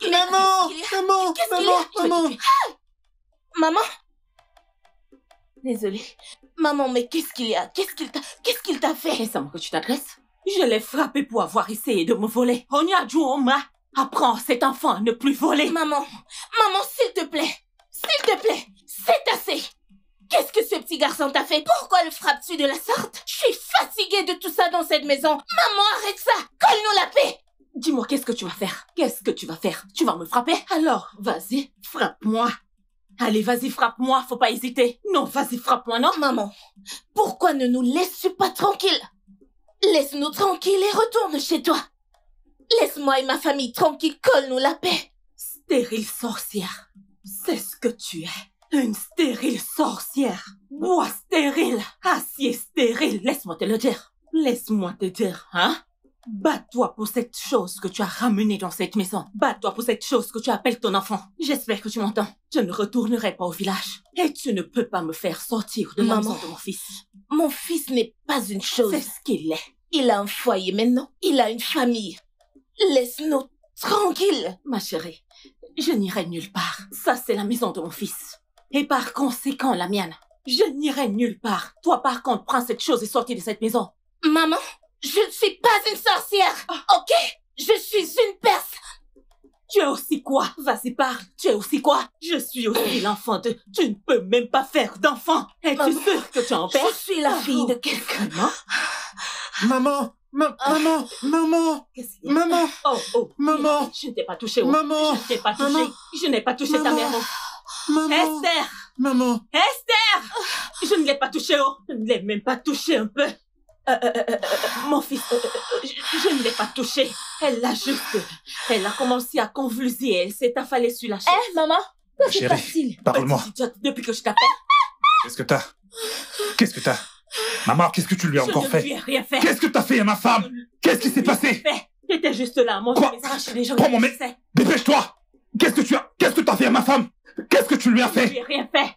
Qui Maman, maman, maman, ah maman. Maman Désolée. Maman, mais qu'est-ce qu'il y a Qu'est-ce qu'il t'a Qu'est-ce qu'il t'a fait Qu'est-ce que tu t'adresses Je l'ai frappé pour avoir essayé de me voler. On y a joué maman, Apprends cet enfant à ne plus voler. Maman, maman, s'il te plaît. S'il te plaît, c'est assez. Qu'est-ce que ce petit garçon t'a fait Pourquoi le frappes-tu de la sorte Je suis fatiguée de tout ça dans cette maison. Maman, arrête ça Colle-nous la paix Dis-moi, qu'est-ce que tu vas faire Qu'est-ce que tu vas faire Tu vas me frapper Alors, vas-y, frappe-moi. Allez, vas-y, frappe-moi, faut pas hésiter. Non, vas-y, frappe-moi, non Maman, pourquoi ne nous laisses-tu pas tranquilles Laisse-nous tranquilles et retourne chez toi. Laisse-moi et ma famille tranquille, colle-nous la paix. Stérile sorcière, c'est ce que tu es. Une stérile sorcière. Bois stérile. Acier ah, stérile. Laisse-moi te le dire. Laisse-moi te dire, hein? Bats-toi pour cette chose que tu as ramenée dans cette maison. Bats-toi pour cette chose que tu appelles ton enfant. J'espère que tu m'entends. Je ne retournerai pas au village. Et tu ne peux pas me faire sortir de la maison de mon fils. Mon fils n'est pas une chose. C'est ce qu'il est. Il a un foyer maintenant. Il a une famille. Laisse-nous tranquilles. Ma chérie, je n'irai nulle part. Ça, c'est la maison de mon fils et par conséquent la mienne. Je n'irai nulle part. Toi, par contre, prends cette chose et sortis de cette maison. Maman, je ne suis pas une sorcière, ah. ok Je suis une perse. Tu es aussi quoi Vas-y, parle. Tu es aussi quoi Je suis aussi l'enfant de... Tu ne peux même pas faire d'enfant. Es-tu sûr que tu en perds Je suis la fille de oh. quelqu'un. Maman Maman, ah. maman, maman, maman, oh, oh, maman, je oh. ne t'ai pas touché, maman, je ne t'ai pas touché, je n'ai pas touché ta mère. Oh. Maman. Esther Maman Esther Je ne l'ai pas touché, oh Je ne l'ai même pas touché un peu. Euh, euh, euh, mon fils, je, ne l'ai pas touché. Elle l'a juste... Elle a commencé à convulser. Elle s'est affalée sur la chaise. Eh, maman C'est facile. parle-moi. Depuis que je t'appelle. Qu'est-ce que t'as Qu'est-ce que t'as Maman, qu'est-ce que tu lui as je encore ne fait, lui ai rien fait. Qu'est-ce que tu as fait à ma femme Qu'est-ce qui s'est passé J'étais juste là, mon Quoi? Prends mon mec. Dépêche-toi Qu'est-ce que tu as Qu'est-ce que fait à ma femme Qu'est-ce que tu lui as fait n'ai rien fait.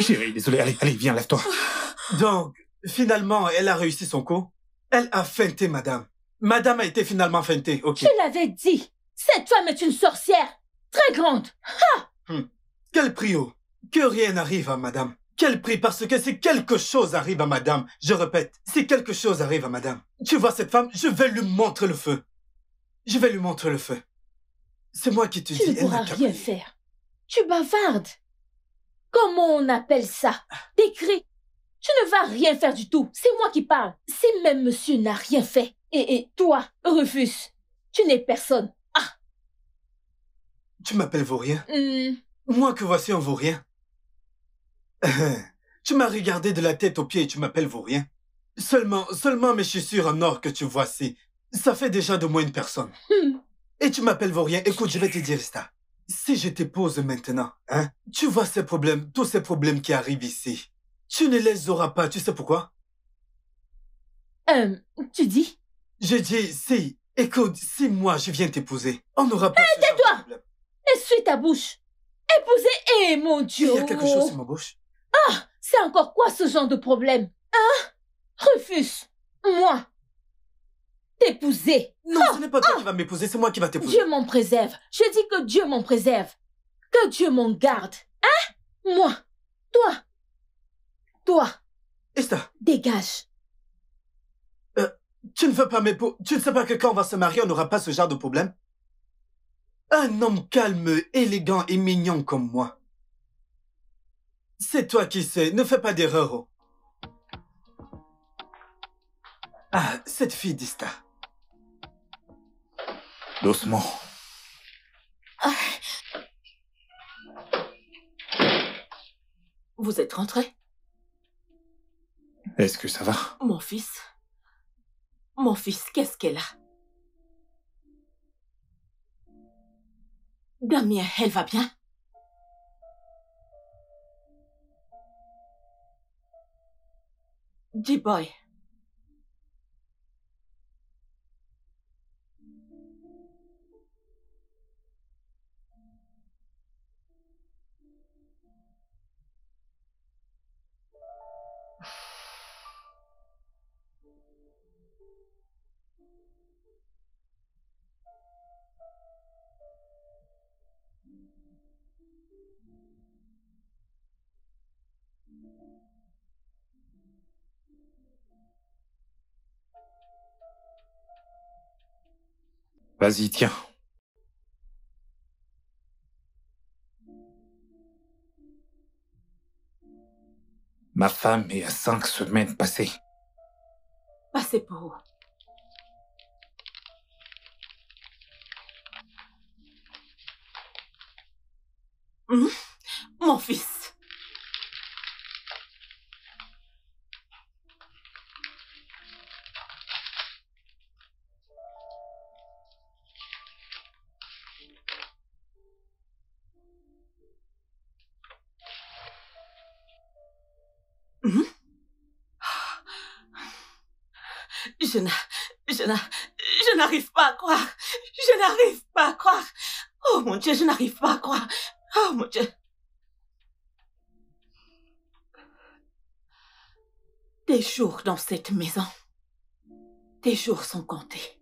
Chérie, désolé, allez, allez, viens, lève-toi. Donc, finalement, elle a réussi son coup. Elle a feinté, madame. Madame a été finalement feintée, ok. Je l'avais dit. Cette femme est une sorcière. Très grande. Hmm. Quel prix, Que rien n'arrive à madame. Quel prix Parce que si quelque chose arrive à madame, je répète, si quelque chose arrive à madame, tu vois cette femme, je vais lui montrer le feu. Je vais lui montrer le feu. C'est moi qui te dis. Tu ne pourras rien faire. Tu bavardes. Comment on appelle ça cris. Tu ne vas rien faire du tout. C'est moi qui parle. Si même monsieur n'a rien fait, et, toi, refuse, tu n'es personne. Ah Tu m'appelles vaurien hmm. Moi que voici un vaurien. tu m'as regardé de la tête aux pieds et tu m'appelles vaurien. Seulement, seulement mes chaussures en or que tu voici, ça fait déjà de moi une personne. Hmm. Et tu m'appelles Vaurien. Écoute, je vais te dire ça. Si je t'épouse maintenant, hein, tu vois ces problèmes, tous ces problèmes qui arrivent ici. Tu ne les auras pas, tu sais pourquoi Euh, tu dis Je dis, si, écoute, si moi je viens t'épouser, on n'aura pas... Eh, tais-toi Et ta bouche Épouser, et eh, mon Dieu Il y a quelque chose sur ma bouche Ah, c'est encore quoi ce genre de problème Hein Refuse Moi, t'épouser. Non, ah, ce n'est pas toi ah. qui vas m'épouser, c'est moi qui vas t'épouser. Dieu m'en préserve. Je dis que Dieu m'en préserve. Que Dieu m'en garde. Hein Moi. Toi. Toi. Esther. Dégage. Euh, tu ne veux pas m'épouser. Tu ne sais pas que quand on va se marier, on n'aura pas ce genre de problème Un homme calme, élégant et mignon comme moi. C'est toi qui sais. Ne fais pas d'erreur. Oh. Ah, cette fille Dista. Doucement. Vous êtes rentré Est-ce que ça va Mon fils. Mon fils, qu'est-ce qu'elle a Damien, elle va bien D-Boy. Vas-y, tiens. Ma femme est à cinq semaines passées. Ah, Passez pour hum? Mon fils, Je je n'arrive pas à croire. Je n'arrive pas à croire. Oh mon Dieu, je n'arrive pas à croire. Oh mon Dieu. Tes jours dans cette maison, tes jours sont comptés.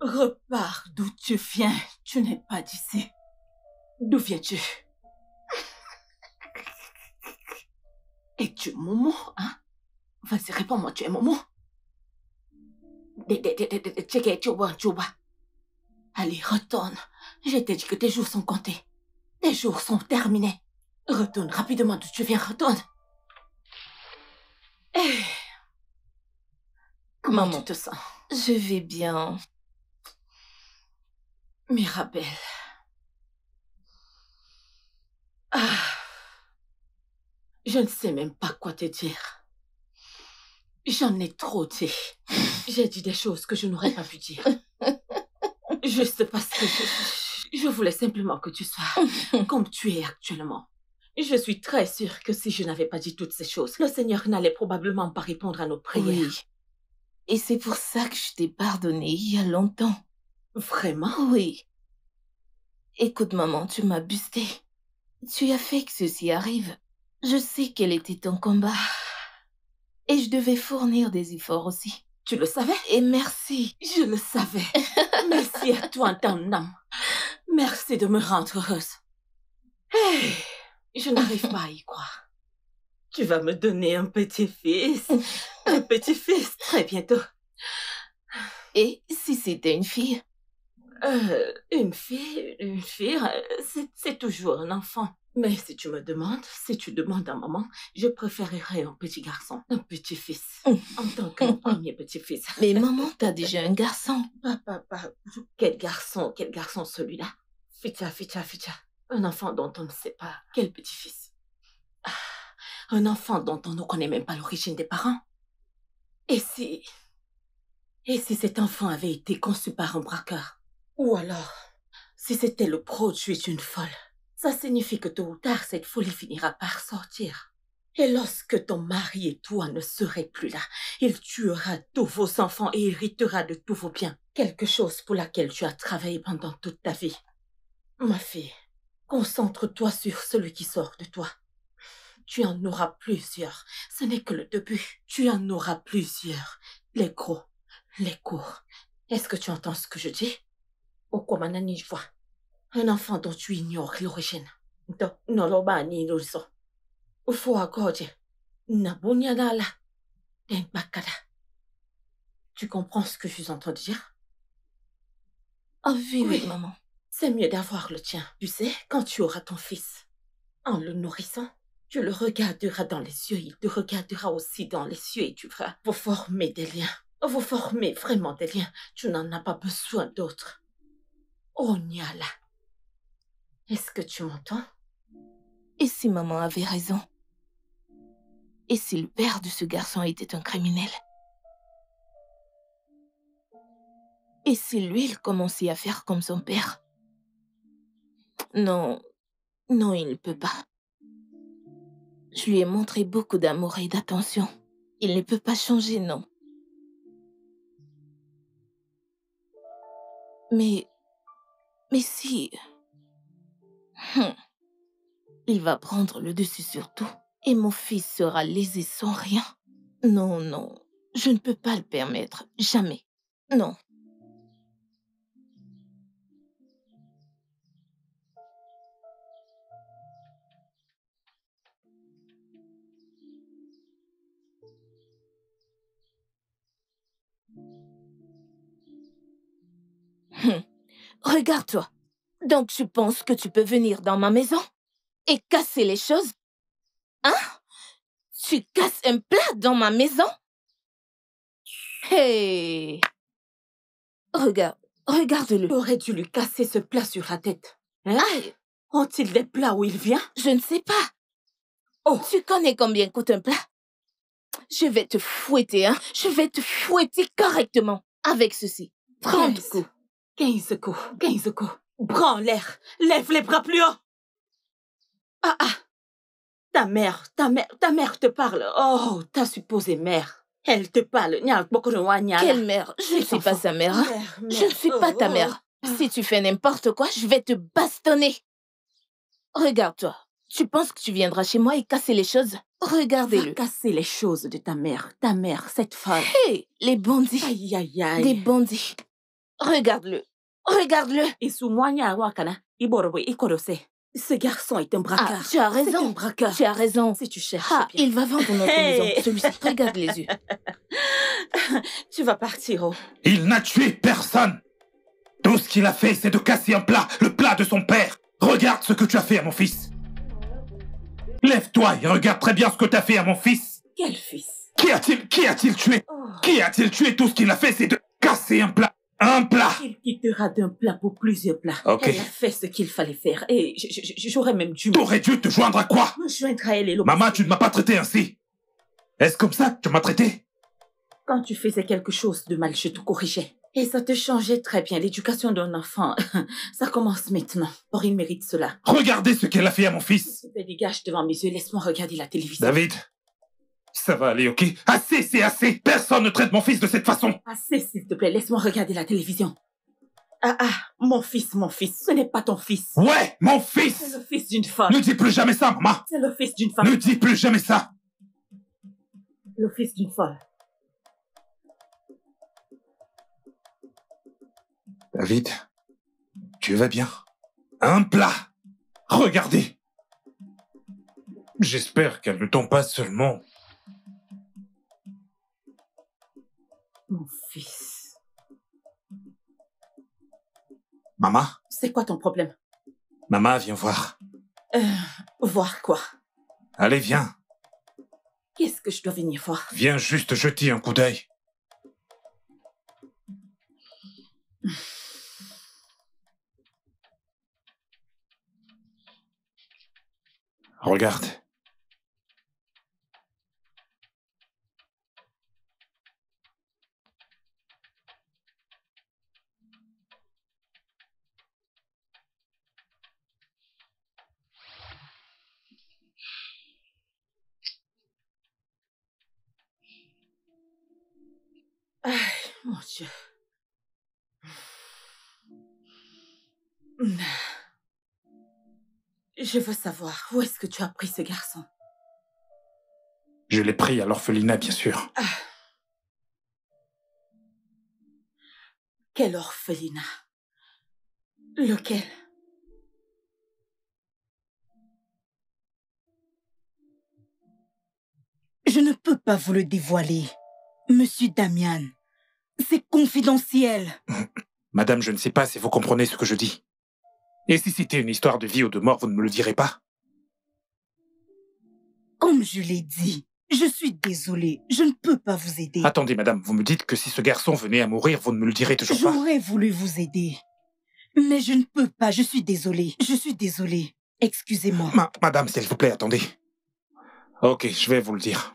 Repars d'où tu viens, tu n'es pas d'ici. D'où viens-tu es tu Momo, hein Vas-y, réponds-moi, tu es Momo Allez, retourne. Je t'ai dit que tes jours sont comptés. Tes jours sont terminés. Retourne rapidement d'où tu viens, retourne. Eh. Comment Maman, tu te sens Je vais bien. Mirabelle. Ah. Je ne sais même pas quoi te dire. J'en ai trop dit. J'ai dit des choses que je n'aurais pas pu dire. Juste parce que je, voulais simplement que tu sois comme tu es actuellement. Je suis très sûre que si je n'avais pas dit toutes ces choses, le Seigneur n'allait probablement pas répondre à nos prières. Oui. Et c'est pour ça que je t'ai pardonné il y a longtemps. Vraiment Oui. Écoute, maman, tu m'as busté. Tu as fait que ceci arrive. Je sais quel était ton combat. Et je devais fournir des efforts aussi. Tu le savais Et merci, je le savais. merci à toi, ton âme. Merci de me rendre heureuse. je n'arrive pas à y croire. Tu vas me donner un petit-fils. Un petit-fils, très bientôt. Et si c'était une fille euh, Une fille, une fille, euh, c'est toujours un enfant. Mais si tu me demandes, si tu demandes à maman, je préférerais un petit garçon, un petit-fils, oh. en tant que premier petit-fils. Mais maman, t'as déjà un garçon. Papa, papa, quel garçon, quel garçon celui-là Fitcha, ficha, ficha. Un enfant dont on ne sait pas quel petit-fils. Ah, un enfant dont on ne connaît même pas l'origine des parents. Et si... Et si cet enfant avait été conçu par un braqueur Ou alors, si c'était le produit d'une folle ça signifie que tôt ou tard, cette folie finira par sortir. Et lorsque ton mari et toi ne serez plus là, il tuera tous vos enfants et héritera de tous vos biens, quelque chose pour laquelle tu as travaillé pendant toute ta vie. Ma fille, concentre-toi sur celui qui sort de toi. Tu en auras plusieurs. Ce n'est que le début. Tu en auras plusieurs. Les gros, les courts. Est-ce que tu entends ce que je dis? nanny, je vois. Un enfant dont tu ignores l'origine. Bah, ni Tu comprends ce que je suis en train de dire? Ah oui, maman. C'est mieux d'avoir le tien. Tu sais, quand tu auras ton fils, en le nourrissant, tu le regarderas dans les yeux, il te regardera aussi dans les yeux et tu verras. Vous former des liens. Vous formez vraiment des liens. Tu n'en as pas besoin d'autres. Oh, est-ce que tu m'entends Et si maman avait raison Et si le père de ce garçon était un criminel Et si lui, il commençait à faire comme son père Non, non, il ne peut pas. Je lui ai montré beaucoup d'amour et d'attention. Il ne peut pas changer, non. Mais... Mais si... Il va prendre le dessus sur tout et mon fils sera lésé sans rien. Non, non, je ne peux pas le permettre, jamais. Non. Hum. Regarde-toi, donc tu penses que tu peux venir dans ma maison et casser les choses Hein Tu casses un plat dans ma maison Hé hey. Regarde, regarde-le. Aurais-tu lui casser ce plat sur la tête Hein Ont-ils des plats où il vient Je ne sais pas. Oh. Tu connais combien coûte un plat Je vais te fouetter, hein Je vais te fouetter correctement avec ceci. 30 coups. 15 coups. 15 coups. Prends l'air. Lève les bras plus haut. Ah ah. Ta mère, ta mère, ta mère te parle. Oh, ta supposée mère. Elle te parle. Quelle mère Je ne suis pas sa mère. Je ne suis pas ta oh. mère. Si tu fais n'importe quoi, je vais te bastonner. Regarde-toi. Tu penses que tu viendras chez moi et casser les choses Regardez-le. Casser les choses de ta mère, ta mère, cette femme. Hé, les bandits. Aïe, aïe, aïe. Des bandits. Regarde-le. Oh, regarde-le Et sous Wakana, Ce garçon est un ah, braqueur. tu as raison. braqueur. Tu as raison. Si tu cherches. Ah, il va vendre notre maison. Celui-ci, regarde les yeux. tu vas partir, oh. Il n'a tué personne. Tout ce qu'il a fait, c'est de casser un plat, le plat de son père. Regarde ce que tu as fait à mon fils. Lève-toi et regarde très bien ce que tu as fait à mon fils. Quel fils Qui a-t-il qui a tué oh. Qui a-t-il tué Tout ce qu'il a fait, c'est de casser un plat, un plat Il quittera d'un plat pour plusieurs plats. Elle a fait ce qu'il fallait faire et j'aurais même dû... T'aurais dû te joindre à quoi Me joindre à elle et Maman, tu ne m'as pas traité ainsi. Est-ce comme ça que tu m'as traité Quand tu faisais quelque chose de mal, je te corrigeais. Et ça te changeait très bien. L'éducation d'un enfant, ça commence maintenant. il mérite cela. Regardez ce qu'elle a fait à mon fils. Je te dégage devant mes yeux. Laisse-moi regarder la télévision. David, ça va aller, ok Assez, c'est assez Personne ne traite mon fils de cette façon Assez, s'il te plaît, laisse-moi regarder la télévision. Ah ah, mon fils, mon fils, ce n'est pas ton fils. Ouais, mon fils C'est le fils d'une femme. Ne dis plus jamais ça, maman C'est le fils d'une femme. Ne dis plus jamais ça Le fils d'une folle. David, tu vas bien Un plat Regardez J'espère qu'elle ne tombe pas seulement maman C'est quoi ton problème Maman, viens voir. Euh, voir quoi Allez, viens. Qu'est-ce que je dois venir voir Viens juste jeter un coup d'œil. Regarde. Je veux savoir où est-ce que tu as pris ce garçon. Je l'ai pris à l'orphelinat, bien sûr. Ah. Quel orphelinat Lequel Je ne peux pas vous le dévoiler. Monsieur Damian, c'est confidentiel. Madame, je ne sais pas si vous comprenez ce que je dis. Et si c'était une histoire de vie ou de mort, vous ne me le direz pas Comme je l'ai dit, je suis désolée, je ne peux pas vous aider. Attendez, madame, vous me dites que si ce garçon venait à mourir, vous ne me le direz toujours pas J'aurais voulu vous aider. Mais je ne peux pas, je suis désolée, je suis désolée. Excusez-moi. madame, s'il vous plaît, attendez. Ok, je vais vous le dire.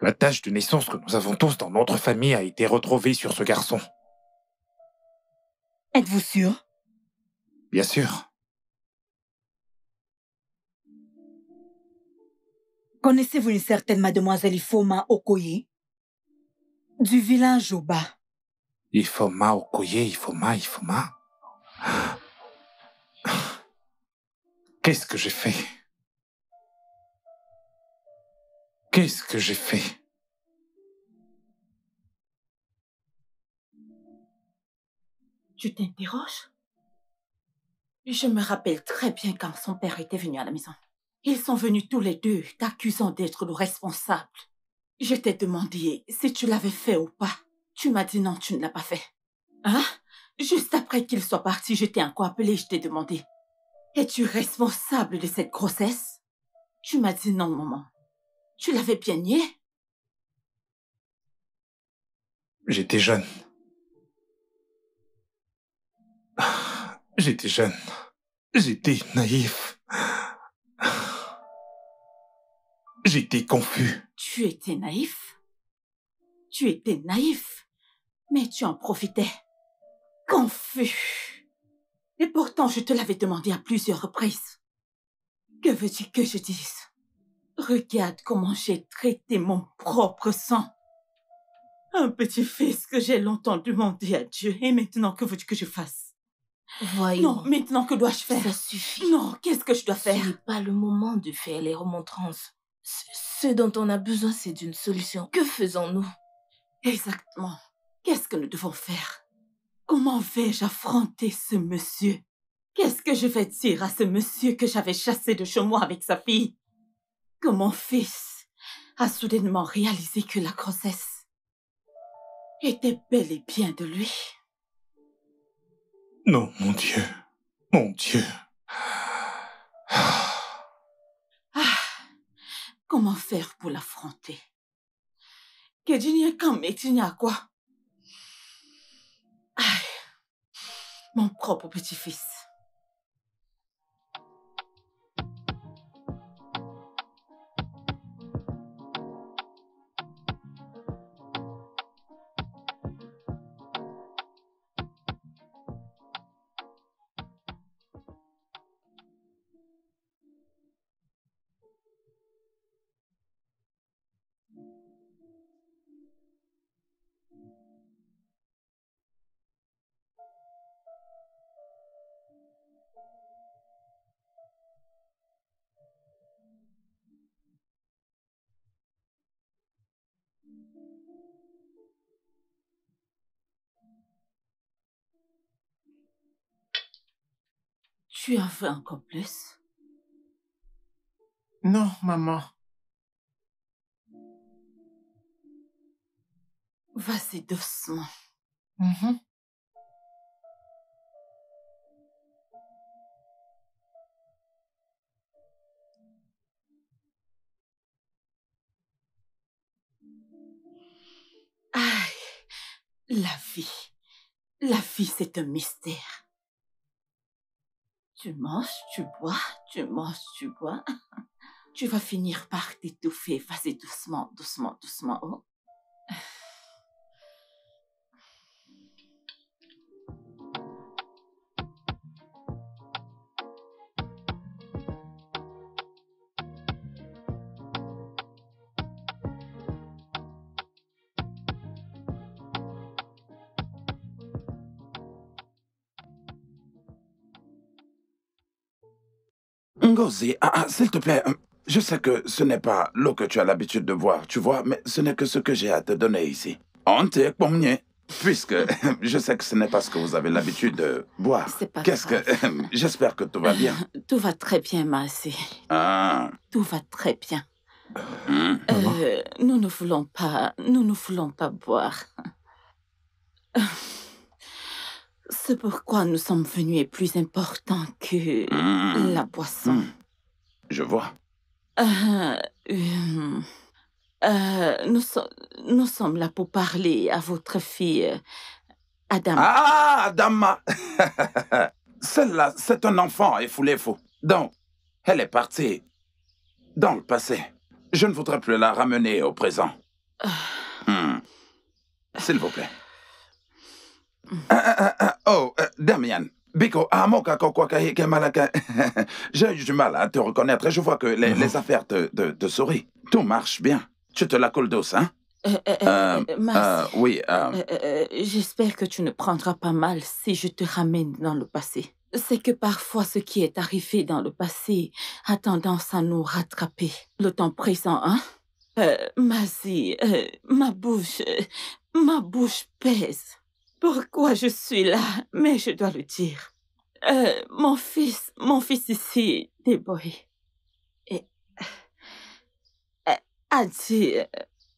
La tâche de naissance que nous avons tous dans notre famille a été retrouvée sur ce garçon. Êtes-vous sûr Bien sûr. Connaissez-vous une certaine mademoiselle Ifoma Okoye Du village au bas. Ifoma Okoye, Ifoma, Ifoma. Qu'est-ce que j'ai fait Qu'est-ce que j'ai fait Tu t'interroges je me rappelle très bien quand son père était venu à la maison. Ils sont venus tous les deux, t'accusant d'être le responsable. Je t'ai demandé si tu l'avais fait ou pas. Tu m'as dit non, tu ne l'as pas fait. Hein Juste après qu'il soit parti, je t'ai encore appelé, je t'ai demandé. Es-tu responsable de cette grossesse Tu m'as dit non, maman. Tu l'avais bien nié J'étais jeune. J'étais jeune. J'étais naïf. J'étais confus. Tu étais naïf Tu étais naïf, mais tu en profitais. Confus. Et pourtant, je te l'avais demandé à plusieurs reprises. Que veux-tu que je dise Regarde comment j'ai traité mon propre sang. Un petit fils que j'ai longtemps demandé à Dieu, et maintenant que veux-tu que je fasse Voyons. Non, maintenant, que dois-je faire Ça suffit. Non, qu'est-ce que je dois faire Ce n'est pas le moment de faire les remontrances. Ce, ce dont on a besoin, c'est d'une solution. Que faisons-nous Exactement. Qu'est-ce que nous devons faire Comment vais-je affronter ce monsieur Qu'est-ce que je vais dire à ce monsieur que j'avais chassé de chez moi avec sa fille Que mon fils a soudainement réalisé que la grossesse était bel et bien de lui. Non, mon Dieu. Mon Dieu. Ah. Ah. comment faire pour l'affronter Que dinya qu'un n'y à quoi Mon propre petit-fils. Tu en veux encore plus Non, maman. Vas-y doucement. Mhm. Aïe, la vie. La vie, c'est un mystère. Tu manges, tu bois, tu manges, tu bois. Tu vas finir par t'étouffer. Vas-y doucement, doucement, doucement. Oh. Ah, ah, s'il te plaît, euh, je sais que ce n'est pas l'eau que tu as l'habitude de boire, tu vois, mais ce n'est que ce que j'ai à te donner ici. Ante pomnier. Puisque je sais que ce n'est pas ce que vous avez l'habitude de boire. C'est pas Qu'est-ce que euh, J'espère que tout va bien. Tout va très bien, Massé. Ah. Tout va très bien. Hum. Euh, nous ne voulons pas, nous ne voulons pas boire. C'est pourquoi nous sommes venus est plus important que hmm. la boisson. Hmm. Je vois. Euh, euh, nous, sommes là pour parler à votre fille, euh, Adama. Ah, Adama Celle-là, c'est un enfant, et vous Donc, elle est partie dans le passé. Je ne voudrais plus la ramener au présent. Hmm. S'il vous plaît. oh, euh, Damien, Biko, ah, J'ai eu du mal à te reconnaître et je vois que les, affaires te, souris, Tout marche bien. Tu te la colles d'os, hein? oui. J'espère que tu ne prendras pas mal si je te ramène dans le passé. C'est que parfois ce qui est arrivé dans le passé a tendance à nous rattraper. Le temps présent, hein euh, Mazie, euh, ma bouche, euh, ma bouche pèse. Pourquoi je suis là Mais je dois le dire. Euh, mon fils, mon fils ici, Déboy, et, euh, euh, a dit,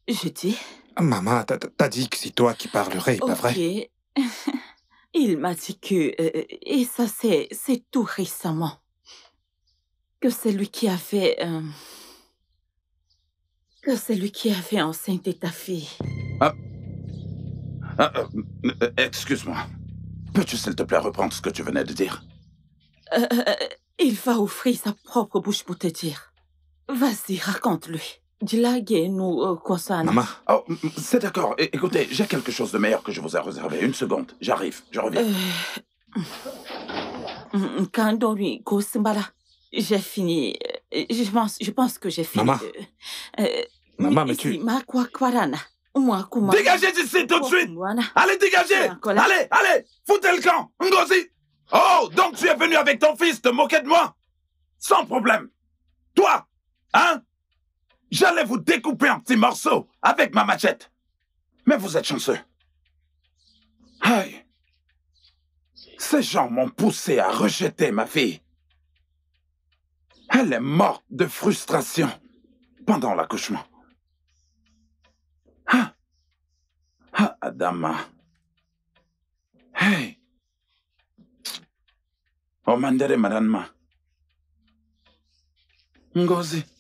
je dis. Maman, t'as dit que c'est toi qui parlerais, pas vrai Il m'a dit que, et ça c'est, c'est tout récemment, que c'est lui qui avait, que c'est lui qui avait enceinte ta fille. Ah. Ah, euh, euh, excuse-moi. Peux-tu, s'il te plaît, reprendre ce que tu venais de dire euh, Il va offrir sa propre bouche pour te dire. Vas-y, raconte-lui. Dilague-nous Maman oh, C'est d'accord. Écoutez, j'ai quelque chose de meilleur que je vous ai réservé. Une seconde. J'arrive. Je reviens. Kandori j'ai fini. Je pense, je pense que j'ai fini. Maman Maman, mais tu... Dégagez d'ici tout de suite. Allez, dégagez. Allez, allez, foutez le camp. Ngozi. Oh, donc tu es venu avec ton fils te moquer de moi Sans problème. Toi, hein J'allais vous découper en petits morceaux avec ma machette. Mais vous êtes chanceux. Aïe. Ces gens m'ont poussé à rejeter ma fille. Elle est morte de frustration pendant l'accouchement. Ha! Ha, Adama! Hey! O ma ndere Ngozi!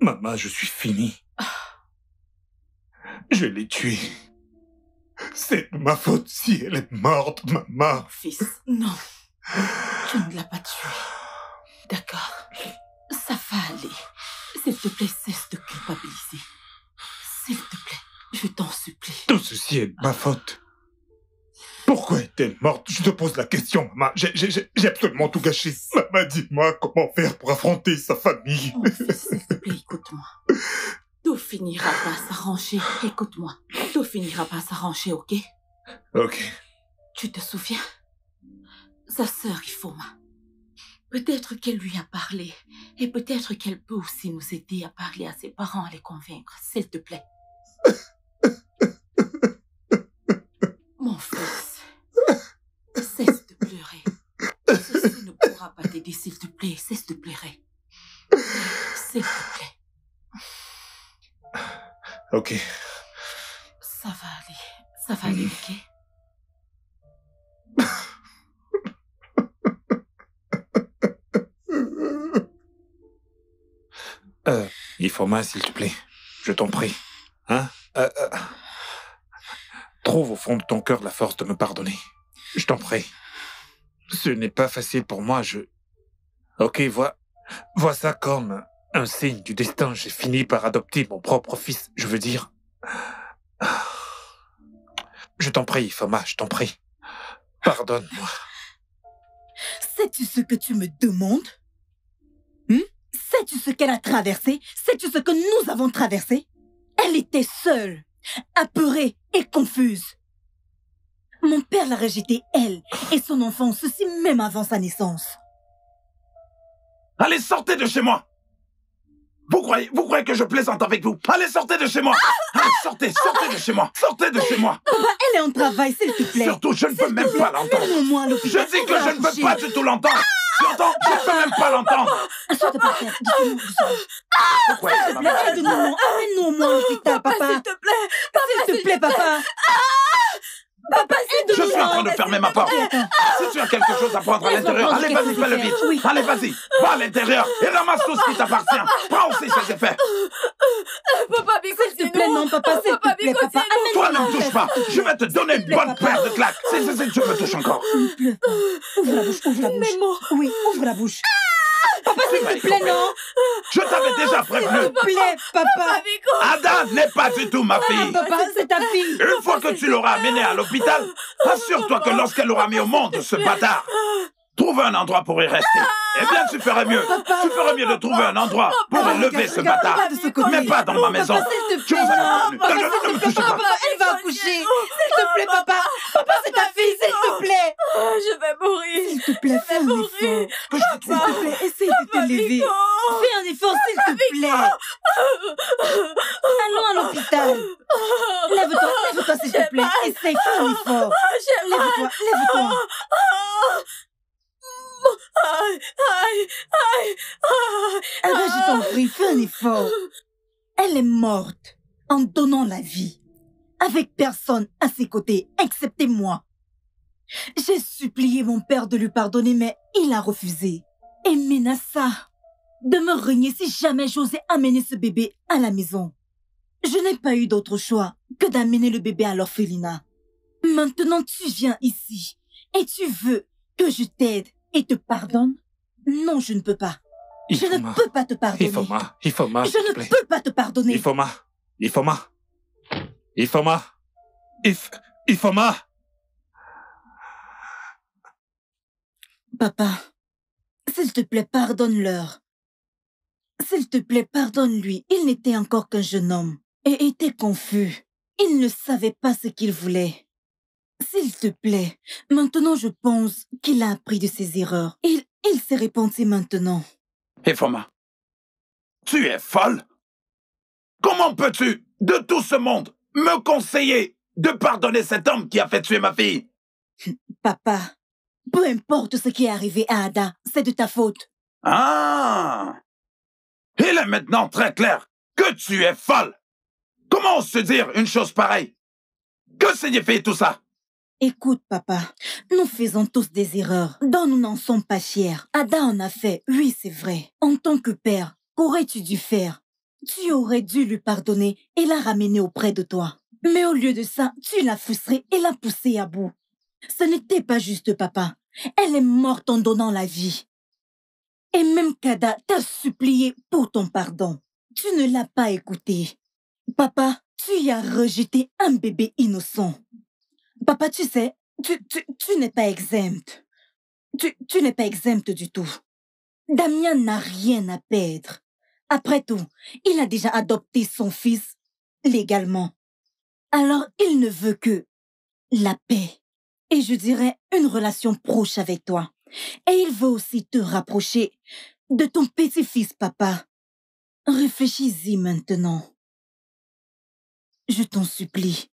Maman, je suis fini. Je l'ai tuée. C'est de ma faute si elle est morte, maman. Fils, non. Tu ne l'as pas tuée. D'accord. Ça va aller. S'il te plaît, cesse de culpabiliser. S'il te plaît, je t'en supplie. Tout ceci est de ma faute. Pourquoi est-elle morte Je te pose la question, maman. J'ai absolument tout gâché. Maman, dis-moi comment faire pour affronter sa famille. S'il te plaît, écoute-moi. Tout finira par s'arranger. Écoute-moi. Tout finira par s'arranger, ok Ok. Tu te souviens Sa sœur Ifoma. Peut-être qu'elle lui a parlé. Et peut-être qu'elle peut aussi nous aider à parler à ses parents, à les convaincre. S'il te plaît. Mon frère. Cesse de pleurer. Ceci ne pourra pas t'aider, s'il te plaît. Cesse de pleurer. S'il te plaît. Ok. Ça va aller. Ça va aller, ok? faut euh, Ifoma, s'il te plaît. Je t'en prie. Hein euh, euh. Trouve au fond de ton cœur la force de me pardonner. Je t'en prie. Ce n'est pas facile pour moi, je... Ok, vois... Vois ça comme un signe du destin. J'ai fini par adopter mon propre fils, je veux dire. Je t'en prie, Fama, je t'en prie. Pardonne-moi. Sais-tu ce que tu me demandes hum? Sais-tu ce qu'elle a traversé Sais-tu ce que nous avons traversé Elle était seule, apeurée et confuse. Mon père l'a rejetée, elle, et son enfant, ceci même avant sa naissance. Allez, sortez de chez moi vous croyez, vous croyez que je plaisante avec vous Allez, sortez de chez moi Allez, sortez, sortez de chez moi Sortez de chez moi Papa, elle est en travail, s'il te plaît Surtout, je ne peux même pas l'entendre Je dis que je ne veux pas du tout l'entendre Tu entends Je ne peux même pas l'entendre Je te plaît, Pourquoi S'il te plaît, nous amène-nous au moins papa S'il te plaît S'il te plaît, papa Papa, c'est Je suis en train de fermer ma porte. Ah. Si tu as quelque chose à prendre à l'intérieur, allez, vas-y, fais le vite. Allez, vas-y, va à l'intérieur et ramasse tout ce qui t'appartient. Prends aussi ces effets. Papa, mais S'il te plaît, non, papa, s'il te plaît, papa. Toi, ne me touche pas. Je vais te donner une bonne paire de claques. Si, si, si, tu me touches encore. Ouvre la bouche, ouvre la bouche. Oui, ouvre la bouche. Ah. Papa, s'il te plaît, non Je t'avais oh, déjà prévenu. S'il te plaît, papa. Ada n'est pas du tout ma fille. papa, c'est ta fille. Une fois que tu l'auras amenée à l'hôpital, assure-toi que lorsqu'elle aura mis au monde ce bâtard, Trouve un endroit pour y rester. Eh bien, tu ferais mieux. Ah, tu ferais mieux de trouver un endroit pour lever ce bâtard. même pas dans ma maison. Tu plaît. ne me Elle va accoucher. S'il te plaît, papa. Papa, c'est ta fille, s'il te plaît. Oh, je vais mourir. S'il te plaît, fais un effort. S'il te plaît, essaye de te lever. Fais un effort, s'il te plaît. Allons à l'hôpital. Lève-toi, lève-toi, s'il te plaît. Essaye, fais un effort. Lève-toi, lève-toi. Oh. Aïe, aïe, eh ben, fais un effort. Elle est morte en donnant la vie, avec personne à ses côtés, excepté moi. J'ai supplié mon père de lui pardonner, mais il a refusé et menaça de me régner si jamais j'osais amener ce bébé à la maison. Je n'ai pas eu d'autre choix que d'amener le bébé à l'orphelinat. Maintenant, tu viens ici et tu veux que je t'aide et te pardonne Non, je ne peux pas. Je ne peux pas te pardonner. je ne peux pas te pardonner. faut ma. Il faut ma. »« Papa, s'il te plaît, pardonne-leur. S'il te plaît, pardonne-lui. Il n'était encore qu'un jeune homme et était confus. Il ne savait pas ce qu'il voulait. S'il te plaît, maintenant je pense qu'il a appris de ses erreurs. Il, il s'est repenti maintenant. Ephoma, tu es folle Comment peux-tu, de tout ce monde, me conseiller de pardonner cet homme qui a fait tuer ma fille Papa, peu importe ce qui est arrivé à Ada, c'est de ta faute. Ah Il est maintenant très clair que tu es folle Comment se dire une chose pareille Que signifie tout ça Écoute, papa, nous faisons tous des erreurs, dont nous n'en sommes pas fiers. Ada en a fait, oui, c'est vrai. En tant que père, qu'aurais-tu dû faire Tu aurais dû lui pardonner et la ramener auprès de toi. Mais au lieu de ça, tu l'as frustrée et l'as poussée à bout. Ce n'était pas juste, papa. Elle est morte en donnant la vie. Et même Kada t'a supplié pour ton pardon. Tu ne l'as pas écouté. Papa, tu y as rejeté un bébé innocent. Papa, tu sais, tu, tu, n'es pas exempte. Tu, tu n'es pas exempte du tout. Damien n'a rien à perdre. Après tout, il a déjà adopté son fils légalement. Alors il ne veut que la paix et je dirais une relation proche avec toi. Et il veut aussi te rapprocher de ton petit-fils, papa. Réfléchis-y maintenant. Je t'en supplie.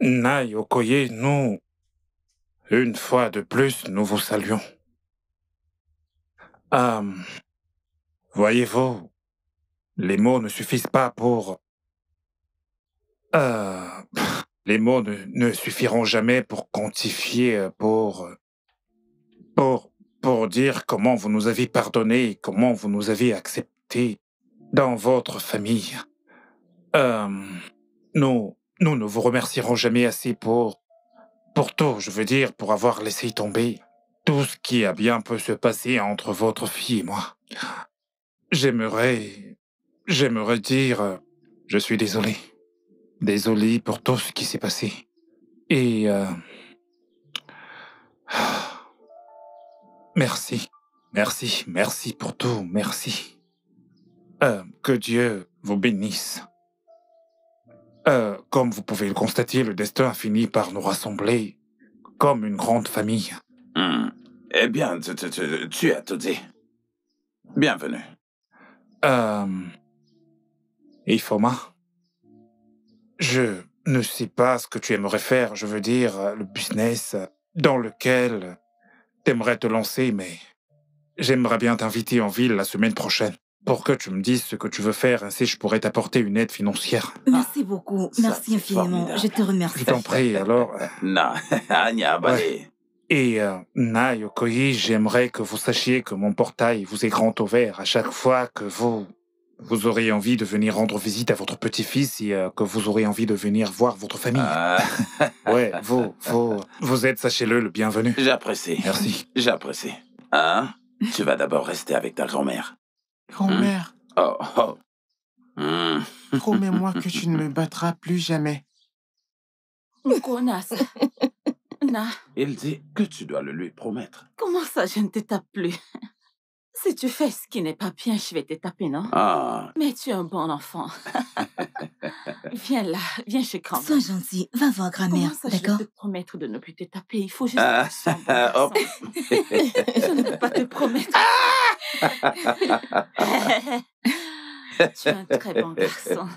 Naï Okoye, nous, une fois de plus, nous vous saluons. Euh, voyez-vous, les mots ne suffisent pas pour... Ah, les mots ne, suffiront jamais pour quantifier, euh, pour... pour... pour dire comment vous nous avez pardonné, comment vous nous avez accepté dans votre famille. nous, nous ne vous remercierons jamais assez pour... pour tout, je veux dire, pour avoir laissé tomber tout ce qui a bien pu se passer entre votre fille et moi. J'aimerais... j'aimerais dire... Je suis désolé. Désolé pour tout ce qui s'est passé. Et... Euh, merci. Merci, merci pour tout, merci. Euh, que Dieu vous bénisse. Euh, comme vous pouvez le constater, le destin a fini par nous rassembler comme une grande famille. Hmm. Eh bien, tu, as tout dit. Bienvenue. Euh... Ifoma Je ne sais pas ce que tu aimerais faire, je veux dire, le business dans lequel tu aimerais te lancer, mais j'aimerais bien t'inviter en ville la semaine prochaine pour que tu me dises ce que tu veux faire, ainsi je pourrais t'apporter une aide financière. Ah. Merci beaucoup, merci infiniment, je te remercie. Je t'en prie, alors. Euh, ah, bah, et euh, j'aimerais que vous sachiez que mon portail vous est grand ouvert à chaque fois que vous vous aurez envie de venir rendre visite à votre petit-fils et euh, que vous aurez envie de venir voir votre famille. Ah. Ouais, vous, vous, vous êtes, sachez-le, le bienvenu. j'apprécie. Merci. J'apprécie. Hein Tu vas d'abord rester avec ta grand-mère. Grand-mère. Hein? Oh, oh. Hein? Promets-moi que tu ne me battras plus jamais. Connasse. Il dit que tu dois le lui promettre. Comment ça, je ne te tape plus si tu fais ce qui n'est pas bien, je vais te taper, non ah. Mais tu es un bon enfant. viens là, viens chez grand-mère. Sois gentil, va voir grand-mère, d'accord Je peux te promettre de ne plus te taper, il faut juste... Ah. Bon je ne peux pas te promettre. Ah. tu es un très bon garçon.